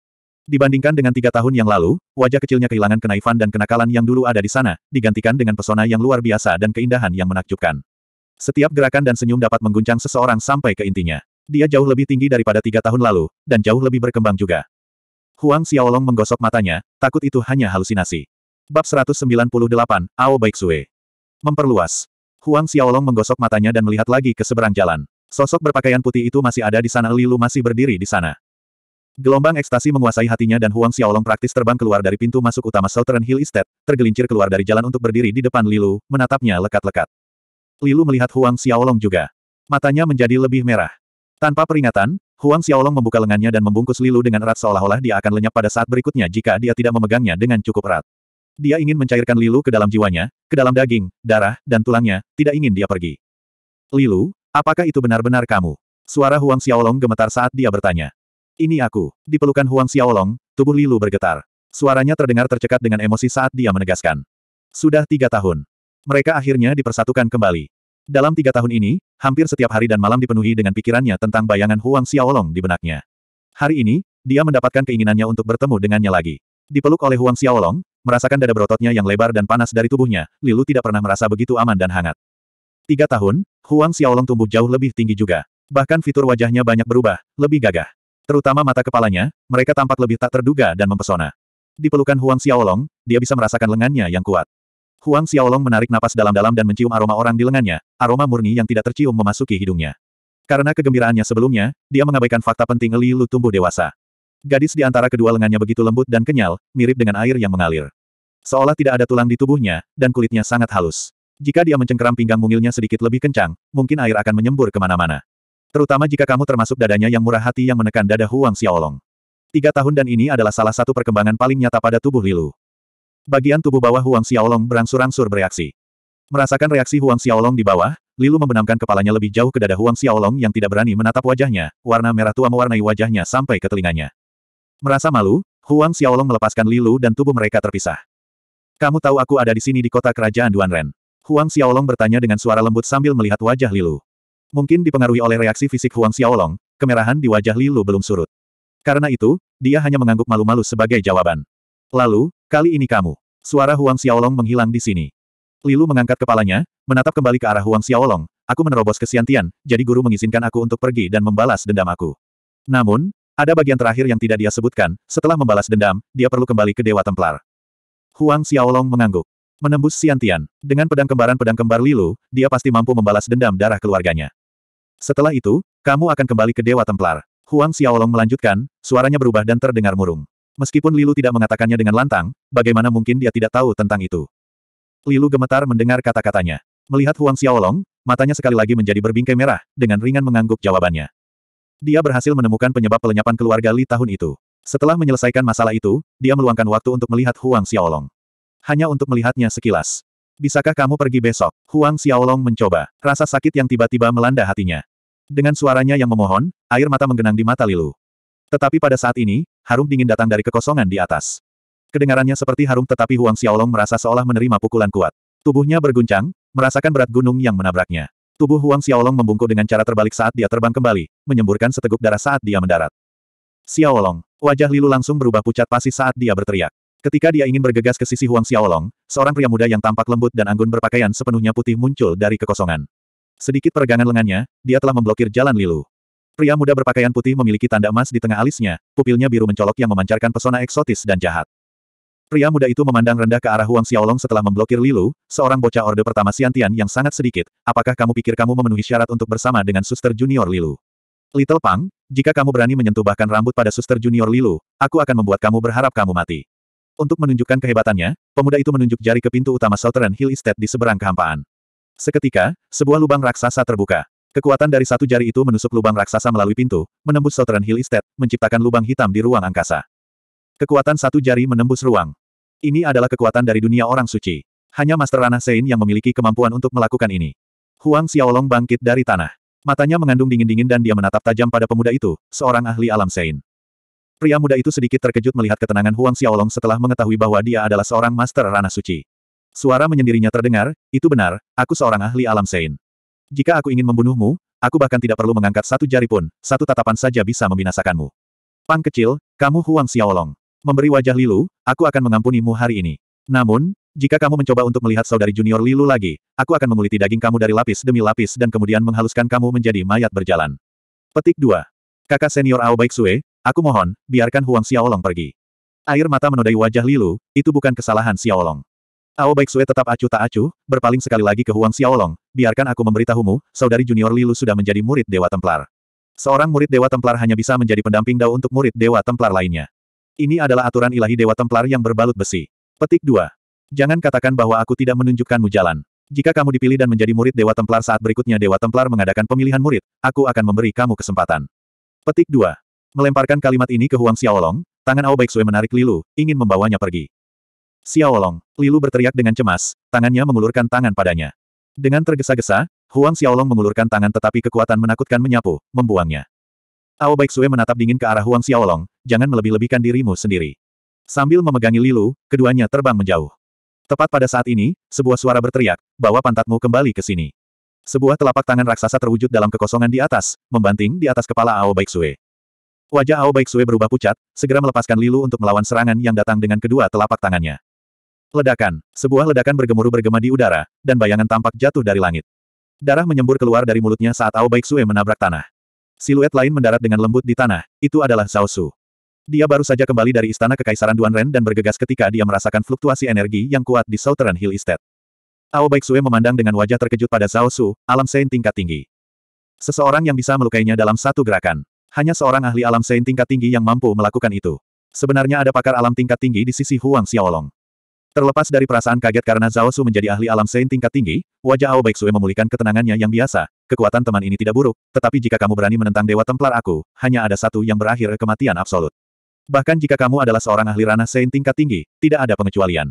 Dibandingkan dengan tiga tahun yang lalu, wajah kecilnya kehilangan kenaifan dan kenakalan yang dulu ada di sana, digantikan dengan pesona yang luar biasa dan keindahan yang menakjubkan. Setiap gerakan dan senyum dapat mengguncang seseorang sampai ke intinya. Dia jauh lebih tinggi daripada tiga tahun lalu, dan jauh lebih berkembang juga. Huang Xiaolong menggosok matanya, takut itu hanya halusinasi. Bab 198, Ao Baik Sue. Memperluas. Huang Xiaolong menggosok matanya dan melihat lagi ke seberang jalan. Sosok berpakaian putih itu masih ada di sana Lilu masih berdiri di sana. Gelombang ekstasi menguasai hatinya dan Huang Xiaolong praktis terbang keluar dari pintu masuk utama Southern Hill Estate, tergelincir keluar dari jalan untuk berdiri di depan Lilu, menatapnya lekat-lekat. Lilu melihat Huang Xiaolong juga. Matanya menjadi lebih merah. Tanpa peringatan, Huang Xiaolong membuka lengannya dan membungkus Lilu dengan erat seolah-olah dia akan lenyap pada saat berikutnya jika dia tidak memegangnya dengan cukup erat. Dia ingin mencairkan Lilu ke dalam jiwanya, ke dalam daging, darah, dan tulangnya, tidak ingin dia pergi. Lilu, apakah itu benar-benar kamu? Suara Huang Xiaolong gemetar saat dia bertanya. Ini aku. Dipelukan Huang Xiaolong, tubuh Lilu bergetar. Suaranya terdengar tercekat dengan emosi saat dia menegaskan. Sudah tiga tahun. Mereka akhirnya dipersatukan kembali. Dalam tiga tahun ini, hampir setiap hari dan malam dipenuhi dengan pikirannya tentang bayangan Huang Xiaolong di benaknya. Hari ini, dia mendapatkan keinginannya untuk bertemu dengannya lagi. Dipeluk oleh Huang Xiaolong, merasakan dada berototnya yang lebar dan panas dari tubuhnya, Lilu tidak pernah merasa begitu aman dan hangat. Tiga tahun, Huang Xiaolong tumbuh jauh lebih tinggi juga. Bahkan fitur wajahnya banyak berubah, lebih gagah. Terutama mata kepalanya, mereka tampak lebih tak terduga dan mempesona. Di pelukan Huang Xiaolong, dia bisa merasakan lengannya yang kuat. Huang Xiaolong menarik napas dalam-dalam dan mencium aroma orang di lengannya, aroma murni yang tidak tercium memasuki hidungnya. Karena kegembiraannya sebelumnya, dia mengabaikan fakta penting Li Lu tumbuh dewasa. Gadis di antara kedua lengannya begitu lembut dan kenyal, mirip dengan air yang mengalir. Seolah tidak ada tulang di tubuhnya, dan kulitnya sangat halus. Jika dia mencengkeram pinggang mungilnya sedikit lebih kencang, mungkin air akan menyembur kemana-mana. Terutama jika kamu termasuk dadanya yang murah hati yang menekan dada Huang Xiaolong. Tiga tahun dan ini adalah salah satu perkembangan paling nyata pada tubuh Lilu. Bagian tubuh bawah Huang Xiaolong berangsur-angsur bereaksi. Merasakan reaksi Huang Xiaolong di bawah, Lilu membenamkan kepalanya lebih jauh ke dada Huang Xiaolong yang tidak berani menatap wajahnya, warna merah tua mewarnai wajahnya sampai ke telinganya. Merasa malu, Huang Xiaolong melepaskan Lilu dan tubuh mereka terpisah. Kamu tahu aku ada di sini di kota kerajaan Duanren. Huang Xiaolong bertanya dengan suara lembut sambil melihat wajah Lilu. Mungkin dipengaruhi oleh reaksi fisik Huang Xiaolong, kemerahan di wajah Lilu belum surut. Karena itu, dia hanya mengangguk malu-malu sebagai jawaban. Lalu, Kali ini kamu. Suara Huang Xiaolong menghilang di sini. Lilu mengangkat kepalanya, menatap kembali ke arah Huang Xiaolong, aku menerobos ke Xiantian, jadi guru mengizinkan aku untuk pergi dan membalas dendam aku. Namun, ada bagian terakhir yang tidak dia sebutkan, setelah membalas dendam, dia perlu kembali ke Dewa Templar. Huang Xiaolong mengangguk. Menembus siantian. Dengan pedang kembaran-pedang kembar Lilu, dia pasti mampu membalas dendam darah keluarganya. Setelah itu, kamu akan kembali ke Dewa Templar. Huang Xiaolong melanjutkan, suaranya berubah dan terdengar murung. Meskipun Lilu tidak mengatakannya dengan lantang, bagaimana mungkin dia tidak tahu tentang itu? Lilu gemetar mendengar kata-katanya. Melihat Huang Xiaolong, matanya sekali lagi menjadi berbingkai merah, dengan ringan mengangguk jawabannya. Dia berhasil menemukan penyebab pelenyapan keluarga Li tahun itu. Setelah menyelesaikan masalah itu, dia meluangkan waktu untuk melihat Huang Xiaolong. Hanya untuk melihatnya sekilas. Bisakah kamu pergi besok? Huang Xiaolong mencoba. Rasa sakit yang tiba-tiba melanda hatinya. Dengan suaranya yang memohon, air mata menggenang di mata Lilu. Tetapi pada saat ini, harum dingin datang dari kekosongan di atas. Kedengarannya seperti harum tetapi Huang Xiaolong merasa seolah menerima pukulan kuat. Tubuhnya berguncang, merasakan berat gunung yang menabraknya. Tubuh Huang Xiaolong membungkuk dengan cara terbalik saat dia terbang kembali, menyemburkan seteguk darah saat dia mendarat. Xiaolong, wajah Lilu langsung berubah pucat pasi saat dia berteriak. Ketika dia ingin bergegas ke sisi Huang Xiaolong, seorang pria muda yang tampak lembut dan anggun berpakaian sepenuhnya putih muncul dari kekosongan. Sedikit peregangan lengannya, dia telah memblokir jalan Lilu. Pria muda berpakaian putih memiliki tanda emas di tengah alisnya, pupilnya biru mencolok yang memancarkan pesona eksotis dan jahat. Pria muda itu memandang rendah ke arah Huang Xiaolong setelah memblokir Lilu, seorang bocah orde pertama Siantian yang sangat sedikit. Apakah kamu pikir kamu memenuhi syarat untuk bersama dengan suster junior Lilu? Little Pang, jika kamu berani menyentuh bahkan rambut pada suster junior Lilu, aku akan membuat kamu berharap kamu mati. Untuk menunjukkan kehebatannya, pemuda itu menunjuk jari ke pintu utama Southern Hill Estate di seberang kehampaan. Seketika, sebuah lubang raksasa terbuka. Kekuatan dari satu jari itu menusuk lubang raksasa melalui pintu, menembus Southern Hill Estate, menciptakan lubang hitam di ruang angkasa. Kekuatan satu jari menembus ruang. Ini adalah kekuatan dari dunia orang suci. Hanya Master Ranah Sein yang memiliki kemampuan untuk melakukan ini. Huang Xiaolong bangkit dari tanah. Matanya mengandung dingin-dingin dan dia menatap tajam pada pemuda itu, seorang ahli alam Sein. Pria muda itu sedikit terkejut melihat ketenangan Huang Xiaolong setelah mengetahui bahwa dia adalah seorang Master Ranah Suci. Suara menyendirinya terdengar, itu benar, aku seorang ahli alam Sein. Jika aku ingin membunuhmu, aku bahkan tidak perlu mengangkat satu jari pun, satu tatapan saja bisa membinasakanmu. Pang kecil, kamu Huang Xiaolong. Memberi wajah Lilu, aku akan mengampunimu hari ini. Namun, jika kamu mencoba untuk melihat saudari junior Lilu lagi, aku akan menguliti daging kamu dari lapis demi lapis dan kemudian menghaluskan kamu menjadi mayat berjalan. Petik 2. Kakak senior Ao Baik Sue, aku mohon, biarkan Huang Xiaolong pergi. Air mata menodai wajah Lilu, itu bukan kesalahan Xiaolong. Ao Sue tetap acuh tak acuh, berpaling sekali lagi ke Huang Xiaolong, biarkan aku memberitahumu, saudari junior Lilu sudah menjadi murid Dewa Templar. Seorang murid Dewa Templar hanya bisa menjadi pendamping Dao untuk murid Dewa Templar lainnya. Ini adalah aturan ilahi Dewa Templar yang berbalut besi. Petik 2. Jangan katakan bahwa aku tidak menunjukkanmu jalan. Jika kamu dipilih dan menjadi murid Dewa Templar saat berikutnya Dewa Templar mengadakan pemilihan murid, aku akan memberi kamu kesempatan. Petik 2. Melemparkan kalimat ini ke Huang Xiaolong, tangan Ao Sue menarik Lilu, ingin membawanya pergi. Xiaolong, Lilu berteriak dengan cemas, tangannya mengulurkan tangan padanya. Dengan tergesa-gesa, Huang Xiaolong mengulurkan tangan tetapi kekuatan menakutkan menyapu, membuangnya. Ao Baixue menatap dingin ke arah Huang Xiaolong, jangan melebih-lebihkan dirimu sendiri. Sambil memegangi Lilu, keduanya terbang menjauh. Tepat pada saat ini, sebuah suara berteriak, bawa pantatmu kembali ke sini. Sebuah telapak tangan raksasa terwujud dalam kekosongan di atas, membanting di atas kepala Ao Baixue. Wajah Ao Baixue berubah pucat, segera melepaskan Lilu untuk melawan serangan yang datang dengan kedua telapak tangannya. Ledakan, sebuah ledakan bergemuruh bergema di udara, dan bayangan tampak jatuh dari langit. Darah menyembur keluar dari mulutnya saat Ao Baik Sue menabrak tanah. Siluet lain mendarat dengan lembut di tanah, itu adalah Zhao Su. Dia baru saja kembali dari istana kekaisaran Ren dan bergegas ketika dia merasakan fluktuasi energi yang kuat di Southern Hill Estate. Ao Baik Sue memandang dengan wajah terkejut pada Zhao Su, alam sein tingkat tinggi. Seseorang yang bisa melukainya dalam satu gerakan. Hanya seorang ahli alam sein tingkat tinggi yang mampu melakukan itu. Sebenarnya ada pakar alam tingkat tinggi di sisi Huang Xiaolong. Terlepas dari perasaan kaget karena Zhao Su menjadi ahli alam Sein tingkat tinggi, wajah Ao Baek memulihkan ketenangannya yang biasa, kekuatan teman ini tidak buruk, tetapi jika kamu berani menentang Dewa Templar aku, hanya ada satu yang berakhir kematian absolut. Bahkan jika kamu adalah seorang ahli ranah Sein tingkat tinggi, tidak ada pengecualian.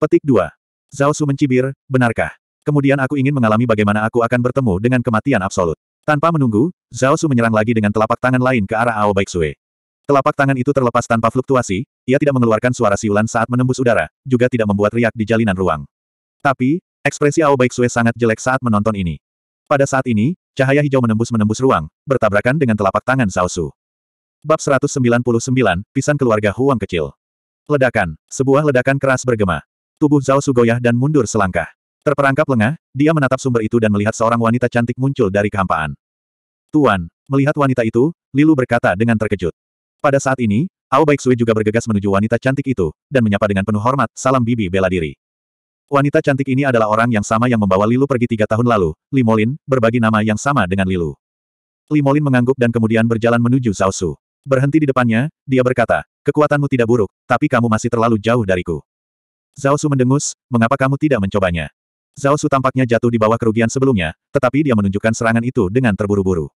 Petik 2. Zhao Su mencibir, benarkah? Kemudian aku ingin mengalami bagaimana aku akan bertemu dengan kematian absolut. Tanpa menunggu, Zhao Su menyerang lagi dengan telapak tangan lain ke arah Ao Baik Telapak tangan itu terlepas tanpa fluktuasi, ia tidak mengeluarkan suara siulan saat menembus udara, juga tidak membuat riak di jalinan ruang. Tapi, ekspresi Ao Baik Sue sangat jelek saat menonton ini. Pada saat ini, cahaya hijau menembus-menembus ruang, bertabrakan dengan telapak tangan Zhao Su. Bab 199, Pisan Keluarga Huang Kecil. Ledakan, sebuah ledakan keras bergema. Tubuh Zhao Su goyah dan mundur selangkah. Terperangkap lengah, dia menatap sumber itu dan melihat seorang wanita cantik muncul dari kehampaan. Tuan, melihat wanita itu, Lilu berkata dengan terkejut. Pada saat ini, Ao Baik Sui juga bergegas menuju wanita cantik itu, dan menyapa dengan penuh hormat, salam bibi bela diri. Wanita cantik ini adalah orang yang sama yang membawa Lilu pergi tiga tahun lalu, Limolin, berbagi nama yang sama dengan Lilu. Limolin mengangguk dan kemudian berjalan menuju Zhao Su. Berhenti di depannya, dia berkata, kekuatanmu tidak buruk, tapi kamu masih terlalu jauh dariku. Zhao Su mendengus, mengapa kamu tidak mencobanya? Zhao Su tampaknya jatuh di bawah kerugian sebelumnya, tetapi dia menunjukkan serangan itu dengan terburu-buru.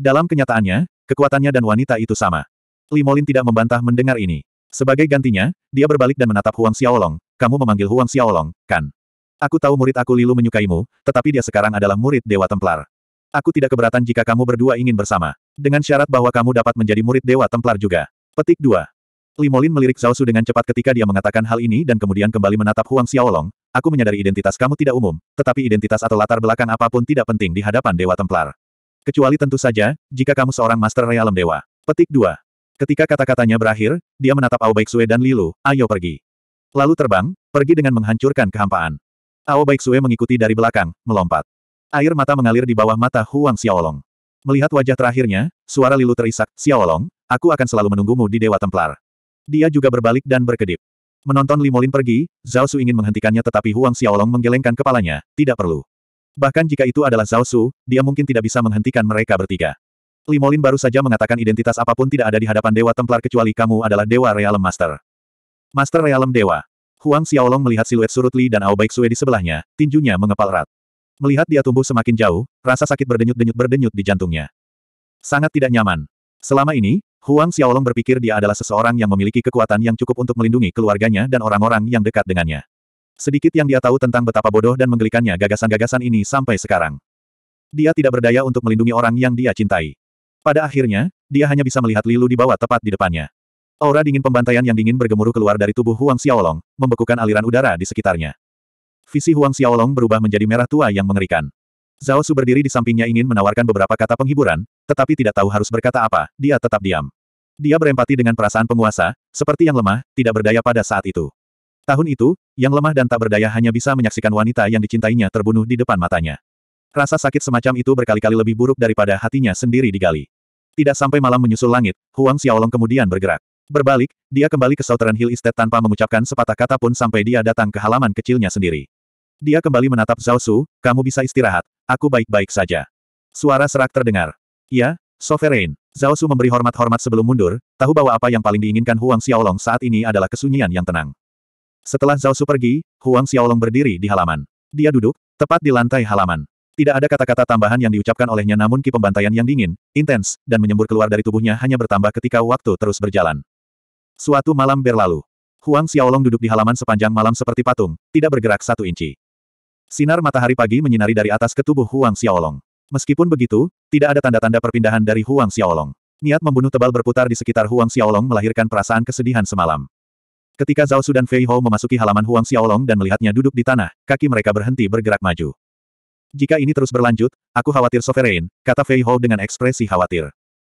Dalam kenyataannya, kekuatannya dan wanita itu sama. Limolin tidak membantah mendengar ini. Sebagai gantinya, dia berbalik dan menatap Huang Xiaolong, kamu memanggil Huang Xiaolong, kan? Aku tahu murid aku Lilu menyukaimu, tetapi dia sekarang adalah murid Dewa Templar. Aku tidak keberatan jika kamu berdua ingin bersama. Dengan syarat bahwa kamu dapat menjadi murid Dewa Templar juga. Petik 2. Limolin melirik Zhao Su dengan cepat ketika dia mengatakan hal ini dan kemudian kembali menatap Huang Xiaolong, aku menyadari identitas kamu tidak umum, tetapi identitas atau latar belakang apapun tidak penting di hadapan Dewa Templar. Kecuali tentu saja, jika kamu seorang Master Realm Dewa. Petik 2. Ketika kata-katanya berakhir, dia menatap Ao Baixue dan Lilu, ayo pergi. Lalu terbang, pergi dengan menghancurkan kehampaan. Ao Baixue mengikuti dari belakang, melompat. Air mata mengalir di bawah mata Huang Xiaolong. Melihat wajah terakhirnya, suara Lilu terisak, Xiaolong, aku akan selalu menunggumu di Dewa Templar. Dia juga berbalik dan berkedip. Menonton Limolin pergi, Zhao Su ingin menghentikannya tetapi Huang Xiaolong menggelengkan kepalanya, tidak perlu. Bahkan jika itu adalah Zhao Su, dia mungkin tidak bisa menghentikan mereka bertiga. Limolin baru saja mengatakan identitas apapun tidak ada di hadapan Dewa Templar kecuali kamu adalah Dewa Realem Master. Master Realem Dewa. Huang Xiaolong melihat siluet surut Li dan Aobaik Sue di sebelahnya, tinjunya mengepal rat. Melihat dia tumbuh semakin jauh, rasa sakit berdenyut-denyut berdenyut di jantungnya. Sangat tidak nyaman. Selama ini, Huang Xiaolong berpikir dia adalah seseorang yang memiliki kekuatan yang cukup untuk melindungi keluarganya dan orang-orang yang dekat dengannya. Sedikit yang dia tahu tentang betapa bodoh dan menggelikannya gagasan-gagasan ini sampai sekarang. Dia tidak berdaya untuk melindungi orang yang dia cintai. Pada akhirnya, dia hanya bisa melihat Lilu di bawah tepat di depannya. Aura dingin pembantaian yang dingin bergemuruh keluar dari tubuh Huang Xiaolong, membekukan aliran udara di sekitarnya. Visi Huang Xiaolong berubah menjadi merah tua yang mengerikan. Zhao Su berdiri di sampingnya ingin menawarkan beberapa kata penghiburan, tetapi tidak tahu harus berkata apa, dia tetap diam. Dia berempati dengan perasaan penguasa, seperti yang lemah, tidak berdaya pada saat itu. Tahun itu, yang lemah dan tak berdaya hanya bisa menyaksikan wanita yang dicintainya terbunuh di depan matanya. Rasa sakit semacam itu berkali-kali lebih buruk daripada hatinya sendiri digali. Tidak sampai malam menyusul langit, Huang Xiaolong kemudian bergerak. Berbalik, dia kembali ke Southern Hill Estate tanpa mengucapkan sepatah kata pun sampai dia datang ke halaman kecilnya sendiri. Dia kembali menatap Zhao Su, kamu bisa istirahat, aku baik-baik saja. Suara serak terdengar. Ya, Sovereign. Zhao Su memberi hormat-hormat sebelum mundur, tahu bahwa apa yang paling diinginkan Huang Xiaolong saat ini adalah kesunyian yang tenang. Setelah Zhao Su pergi, Huang Xiaolong berdiri di halaman. Dia duduk, tepat di lantai halaman. Tidak ada kata-kata tambahan yang diucapkan olehnya namun ki pembantaian yang dingin, intens, dan menyembur keluar dari tubuhnya hanya bertambah ketika waktu terus berjalan. Suatu malam berlalu. Huang Xiaolong duduk di halaman sepanjang malam seperti patung, tidak bergerak satu inci. Sinar matahari pagi menyinari dari atas ke tubuh Huang Xiaolong. Meskipun begitu, tidak ada tanda-tanda perpindahan dari Huang Xiaolong. Niat membunuh tebal berputar di sekitar Huang Xiaolong melahirkan perasaan kesedihan semalam. Ketika Zhao Su dan Fei Hou memasuki halaman Huang Xiaolong dan melihatnya duduk di tanah, kaki mereka berhenti bergerak maju. Jika ini terus berlanjut, aku khawatir Sovereign, kata Fei Hou dengan ekspresi khawatir.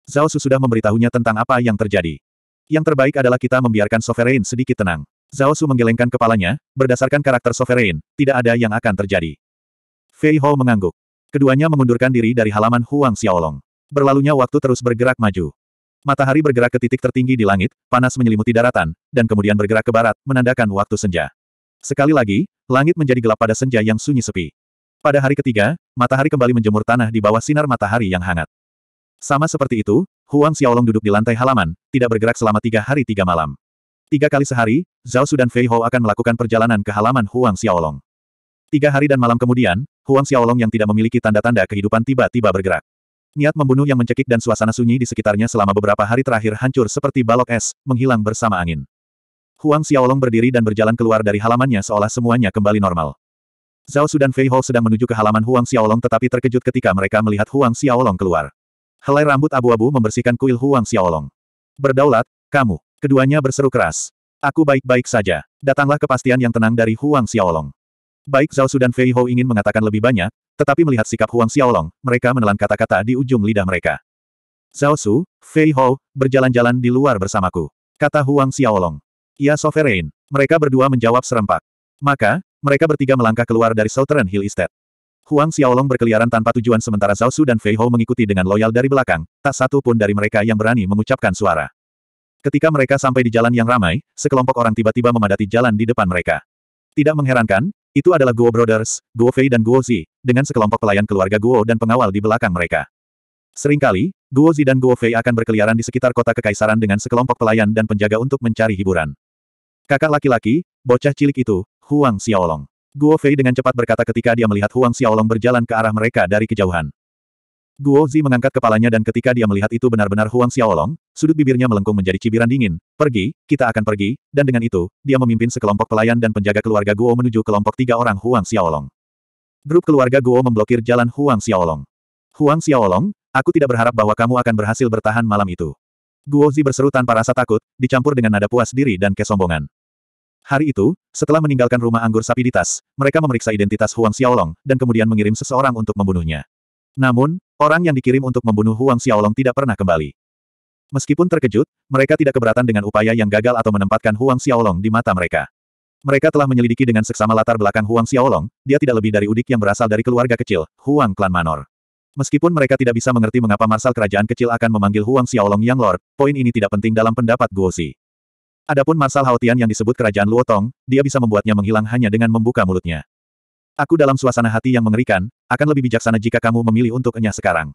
Zhao Su sudah memberitahunya tentang apa yang terjadi. Yang terbaik adalah kita membiarkan Sovereign sedikit tenang. Zhao Su menggelengkan kepalanya, berdasarkan karakter Sovereign, tidak ada yang akan terjadi. Fei Hou mengangguk. Keduanya mengundurkan diri dari halaman Huang Xiaolong. Berlalunya waktu terus bergerak maju. Matahari bergerak ke titik tertinggi di langit, panas menyelimuti daratan, dan kemudian bergerak ke barat, menandakan waktu senja. Sekali lagi, langit menjadi gelap pada senja yang sunyi sepi. Pada hari ketiga, matahari kembali menjemur tanah di bawah sinar matahari yang hangat. Sama seperti itu, Huang Xiaolong duduk di lantai halaman, tidak bergerak selama tiga hari tiga malam. Tiga kali sehari, Zhao Su dan Fei Hou akan melakukan perjalanan ke halaman Huang Xiaolong. Tiga hari dan malam kemudian, Huang Xiaolong yang tidak memiliki tanda-tanda kehidupan tiba-tiba bergerak. Niat membunuh yang mencekik dan suasana sunyi di sekitarnya selama beberapa hari terakhir hancur seperti balok es, menghilang bersama angin. Huang Xiaolong berdiri dan berjalan keluar dari halamannya seolah semuanya kembali normal. Zhao Su dan Fei Hou sedang menuju ke halaman Huang Xiaolong tetapi terkejut ketika mereka melihat Huang Xiaolong keluar. Helai rambut abu-abu membersihkan kuil Huang Xiaolong. Berdaulat, kamu. Keduanya berseru keras. Aku baik-baik saja. Datanglah kepastian yang tenang dari Huang Xiaolong. Baik Zhao Su dan Fei Hou ingin mengatakan lebih banyak, tetapi melihat sikap Huang Xiaolong, mereka menelan kata-kata di ujung lidah mereka. Zhao Su, Fei Hou, berjalan-jalan di luar bersamaku. Kata Huang Xiaolong. Ia sovereign. Mereka berdua menjawab serempak. Maka, mereka bertiga melangkah keluar dari Southern Hill Estate. Huang Xiaolong berkeliaran tanpa tujuan sementara Zhao Su dan Fei Hou mengikuti dengan loyal dari belakang, tak satu pun dari mereka yang berani mengucapkan suara. Ketika mereka sampai di jalan yang ramai, sekelompok orang tiba-tiba memadati jalan di depan mereka. Tidak mengherankan, itu adalah Guo Brothers, Guo Fei dan Guo Zi, dengan sekelompok pelayan keluarga Guo dan pengawal di belakang mereka. Seringkali, Guo Zi dan Guo Fei akan berkeliaran di sekitar kota kekaisaran dengan sekelompok pelayan dan penjaga untuk mencari hiburan. Kakak laki-laki, bocah cilik itu, Huang Xiaolong. Guo Fei dengan cepat berkata ketika dia melihat Huang Xiaolong berjalan ke arah mereka dari kejauhan. Guo Zi mengangkat kepalanya dan ketika dia melihat itu benar-benar Huang Xiaolong, sudut bibirnya melengkung menjadi cibiran dingin. Pergi, kita akan pergi, dan dengan itu, dia memimpin sekelompok pelayan dan penjaga keluarga Guo menuju kelompok tiga orang Huang Xiaolong. Grup keluarga Guo memblokir jalan Huang Xiaolong. Huang Xiaolong, aku tidak berharap bahwa kamu akan berhasil bertahan malam itu. Guo Zi berseru tanpa rasa takut, dicampur dengan nada puas diri dan kesombongan. Hari itu, setelah meninggalkan rumah anggur sapi mereka memeriksa identitas Huang Xiaolong, dan kemudian mengirim seseorang untuk membunuhnya. Namun, orang yang dikirim untuk membunuh Huang Xiaolong tidak pernah kembali. Meskipun terkejut, mereka tidak keberatan dengan upaya yang gagal atau menempatkan Huang Xiaolong di mata mereka. Mereka telah menyelidiki dengan seksama latar belakang Huang Xiaolong, dia tidak lebih dari udik yang berasal dari keluarga kecil, Huang Klan Manor. Meskipun mereka tidak bisa mengerti mengapa Marsal Kerajaan Kecil akan memanggil Huang Xiaolong Yang Lord, poin ini tidak penting dalam pendapat Guo Xi. Adapun Marsal Haotian yang disebut kerajaan Luotong, dia bisa membuatnya menghilang hanya dengan membuka mulutnya. Aku dalam suasana hati yang mengerikan, akan lebih bijaksana jika kamu memilih untuk untuknya sekarang.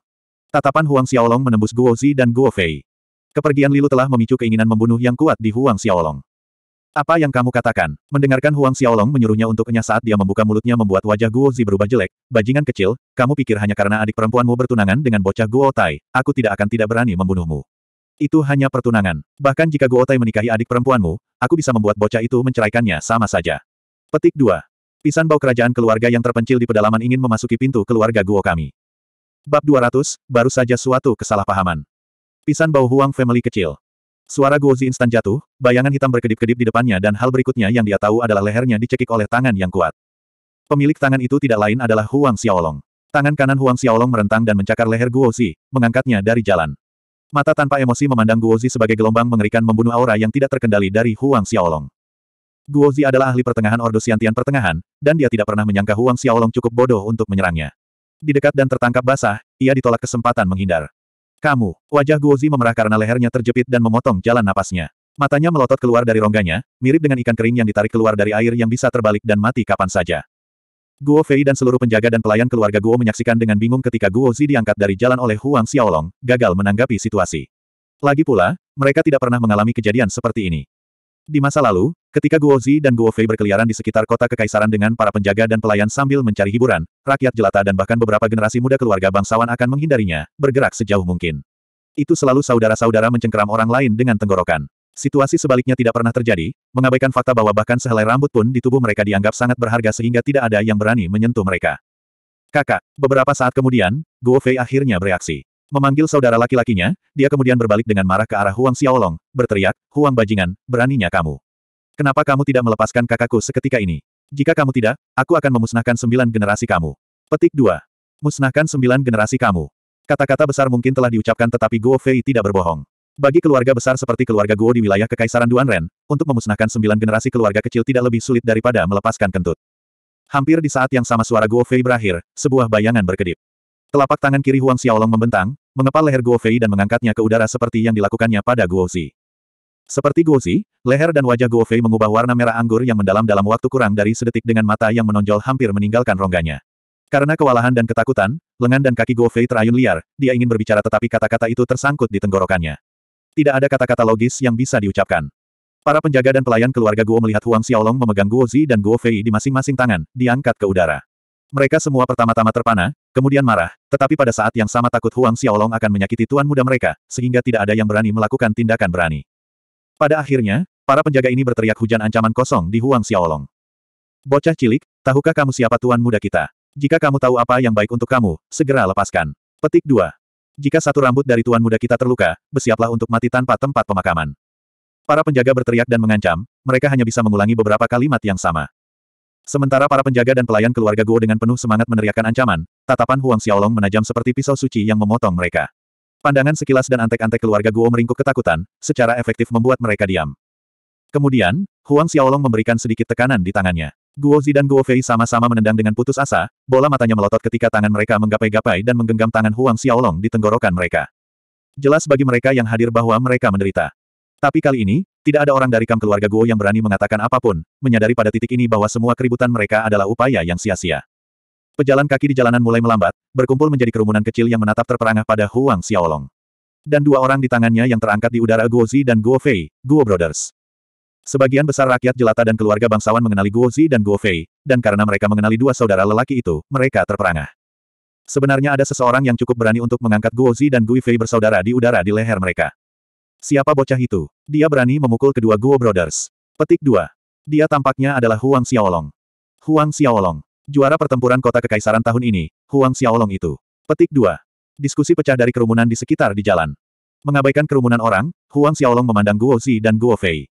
Tatapan Huang Xiaolong menembus Guo Zi dan Guo Fei. Kepergian Lilu telah memicu keinginan membunuh yang kuat di Huang Xiaolong. Apa yang kamu katakan? Mendengarkan Huang Xiaolong menyuruhnya untuk untuknya saat dia membuka mulutnya membuat wajah Guo Zi berubah jelek. Bajingan kecil, kamu pikir hanya karena adik perempuanmu bertunangan dengan bocah Guo Tai, aku tidak akan tidak berani membunuhmu. Itu hanya pertunangan. Bahkan jika Guo Tai menikahi adik perempuanmu, aku bisa membuat bocah itu menceraikannya sama saja. Petik 2. Pisan bau kerajaan keluarga yang terpencil di pedalaman ingin memasuki pintu keluarga Guo kami. Bab 200, baru saja suatu kesalahpahaman. Pisan bau huang family kecil. Suara Guo Zi instan jatuh, bayangan hitam berkedip-kedip di depannya dan hal berikutnya yang dia tahu adalah lehernya dicekik oleh tangan yang kuat. Pemilik tangan itu tidak lain adalah Huang Xiaolong. Tangan kanan Huang Xiaolong merentang dan mencakar leher Guo Zi, mengangkatnya dari jalan. Mata tanpa emosi memandang Guozi sebagai gelombang mengerikan membunuh aura yang tidak terkendali dari Huang Xiaolong. Guozi adalah ahli pertengahan Ordo Siantian Pertengahan, dan dia tidak pernah menyangka Huang Xiaolong cukup bodoh untuk menyerangnya. Di dekat dan tertangkap basah, ia ditolak kesempatan menghindar. Kamu, wajah Guozi memerah karena lehernya terjepit dan memotong jalan napasnya. Matanya melotot keluar dari rongganya, mirip dengan ikan kering yang ditarik keluar dari air yang bisa terbalik dan mati kapan saja. Guo Fei dan seluruh penjaga dan pelayan keluarga Guo menyaksikan dengan bingung ketika Guo Zi diangkat dari jalan oleh Huang Xiaolong, gagal menanggapi situasi. Lagi pula, mereka tidak pernah mengalami kejadian seperti ini. Di masa lalu, ketika Guo Zi dan Guo Fei berkeliaran di sekitar kota kekaisaran dengan para penjaga dan pelayan sambil mencari hiburan, rakyat jelata dan bahkan beberapa generasi muda keluarga bangsawan akan menghindarinya, bergerak sejauh mungkin. Itu selalu saudara-saudara mencengkeram orang lain dengan tenggorokan. Situasi sebaliknya tidak pernah terjadi, mengabaikan fakta bahwa bahkan sehelai rambut pun di tubuh mereka dianggap sangat berharga sehingga tidak ada yang berani menyentuh mereka. Kakak, beberapa saat kemudian, Guo Fei akhirnya bereaksi. Memanggil saudara laki-lakinya, dia kemudian berbalik dengan marah ke arah Huang Xiaolong, berteriak, Huang Bajingan, beraninya kamu. Kenapa kamu tidak melepaskan kakakku seketika ini? Jika kamu tidak, aku akan memusnahkan sembilan generasi kamu. Petik 2. Musnahkan sembilan generasi kamu. Kata-kata besar mungkin telah diucapkan tetapi Guo Fei tidak berbohong. Bagi keluarga besar seperti keluarga Guo di wilayah Kekaisaran Duanren, untuk memusnahkan sembilan generasi keluarga kecil tidak lebih sulit daripada melepaskan kentut. Hampir di saat yang sama suara Guo Fei berakhir, sebuah bayangan berkedip. Telapak tangan kiri Huang Xiaolong membentang, mengepal leher Guo Fei dan mengangkatnya ke udara seperti yang dilakukannya pada Guo Zi. Seperti Guo Zi, leher dan wajah Guo Fei mengubah warna merah anggur yang mendalam dalam waktu kurang dari sedetik dengan mata yang menonjol hampir meninggalkan rongganya. Karena kewalahan dan ketakutan, lengan dan kaki Guo Fei terayun liar, dia ingin berbicara tetapi kata-kata itu tersangkut di tenggorokannya. Tidak ada kata-kata logis yang bisa diucapkan. Para penjaga dan pelayan keluarga Guo melihat Huang Xiaolong memegang Guo Zi dan Guo Fei di masing-masing tangan, diangkat ke udara. Mereka semua pertama-tama terpana, kemudian marah, tetapi pada saat yang sama takut Huang Xiaolong akan menyakiti tuan muda mereka, sehingga tidak ada yang berani melakukan tindakan berani. Pada akhirnya, para penjaga ini berteriak hujan ancaman kosong di Huang Xiaolong. Bocah cilik, tahukah kamu siapa tuan muda kita? Jika kamu tahu apa yang baik untuk kamu, segera lepaskan. Petik 2. Jika satu rambut dari tuan muda kita terluka, bersiaplah untuk mati tanpa tempat pemakaman. Para penjaga berteriak dan mengancam, mereka hanya bisa mengulangi beberapa kalimat yang sama. Sementara para penjaga dan pelayan keluarga Guo dengan penuh semangat meneriakkan ancaman, tatapan Huang Xiaolong menajam seperti pisau suci yang memotong mereka. Pandangan sekilas dan antek-antek keluarga Guo meringkuk ketakutan, secara efektif membuat mereka diam. Kemudian, Huang Xiaolong memberikan sedikit tekanan di tangannya. Guo Zi dan Guo Fei sama-sama menendang dengan putus asa, bola matanya melotot ketika tangan mereka menggapai-gapai dan menggenggam tangan Huang Xiaolong di tenggorokan mereka. Jelas bagi mereka yang hadir bahwa mereka menderita. Tapi kali ini, tidak ada orang dari kam keluarga Guo yang berani mengatakan apapun, menyadari pada titik ini bahwa semua keributan mereka adalah upaya yang sia-sia. Pejalan kaki di jalanan mulai melambat, berkumpul menjadi kerumunan kecil yang menatap terperangah pada Huang Xiaolong. Dan dua orang di tangannya yang terangkat di udara Guo Zi dan Guo Fei, Guo Brothers. Sebagian besar rakyat jelata dan keluarga bangsawan mengenali Guo Zi dan Guo Fei, dan karena mereka mengenali dua saudara lelaki itu, mereka terperangah. Sebenarnya ada seseorang yang cukup berani untuk mengangkat Guo Zi dan Gui Fei bersaudara di udara di leher mereka. Siapa bocah itu? Dia berani memukul kedua Guo Brothers. Petik 2. Dia tampaknya adalah Huang Xiaolong. Huang Xiaolong. Juara pertempuran kota kekaisaran tahun ini, Huang Xiaolong itu. Petik 2. Diskusi pecah dari kerumunan di sekitar di jalan. Mengabaikan kerumunan orang, Huang Xiaolong memandang Guo Zi dan Guo Fei.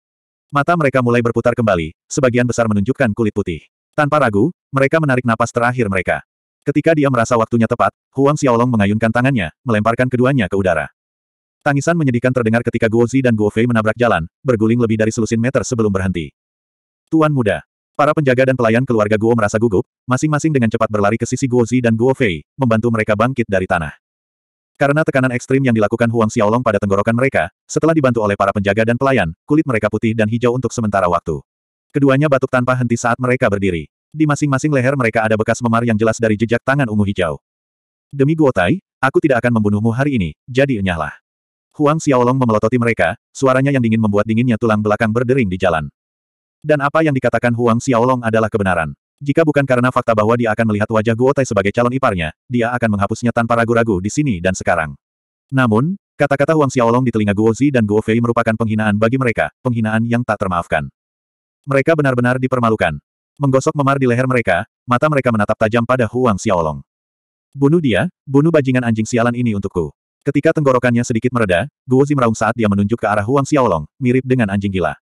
Mata mereka mulai berputar kembali, sebagian besar menunjukkan kulit putih. Tanpa ragu, mereka menarik napas terakhir mereka. Ketika dia merasa waktunya tepat, Huang Xiaolong mengayunkan tangannya, melemparkan keduanya ke udara. Tangisan menyedihkan terdengar ketika Guo Zi dan Guo Fei menabrak jalan, berguling lebih dari selusin meter sebelum berhenti. Tuan muda. Para penjaga dan pelayan keluarga Guo merasa gugup, masing-masing dengan cepat berlari ke sisi Guo Zi dan Guo Fei, membantu mereka bangkit dari tanah. Karena tekanan ekstrim yang dilakukan Huang Xiaolong pada tenggorokan mereka, setelah dibantu oleh para penjaga dan pelayan, kulit mereka putih dan hijau untuk sementara waktu. Keduanya batuk tanpa henti saat mereka berdiri. Di masing-masing leher mereka ada bekas memar yang jelas dari jejak tangan ungu hijau. Demi Guotai, aku tidak akan membunuhmu hari ini, jadi enyahlah. Huang Xiaolong memelototi mereka, suaranya yang dingin membuat dinginnya tulang belakang berdering di jalan. Dan apa yang dikatakan Huang Xiaolong adalah kebenaran. Jika bukan karena fakta bahwa dia akan melihat wajah Guo Tai sebagai calon iparnya, dia akan menghapusnya tanpa ragu-ragu di sini dan sekarang. Namun, kata-kata Huang Xiaolong di telinga Guo Zi dan Guo Fei merupakan penghinaan bagi mereka, penghinaan yang tak termaafkan. Mereka benar-benar dipermalukan. Menggosok memar di leher mereka, mata mereka menatap tajam pada Huang Xiaolong. Bunuh dia, bunuh bajingan anjing sialan ini untukku. Ketika tenggorokannya sedikit mereda, Guo Zi meraung saat dia menunjuk ke arah Huang Xiaolong, mirip dengan anjing gila.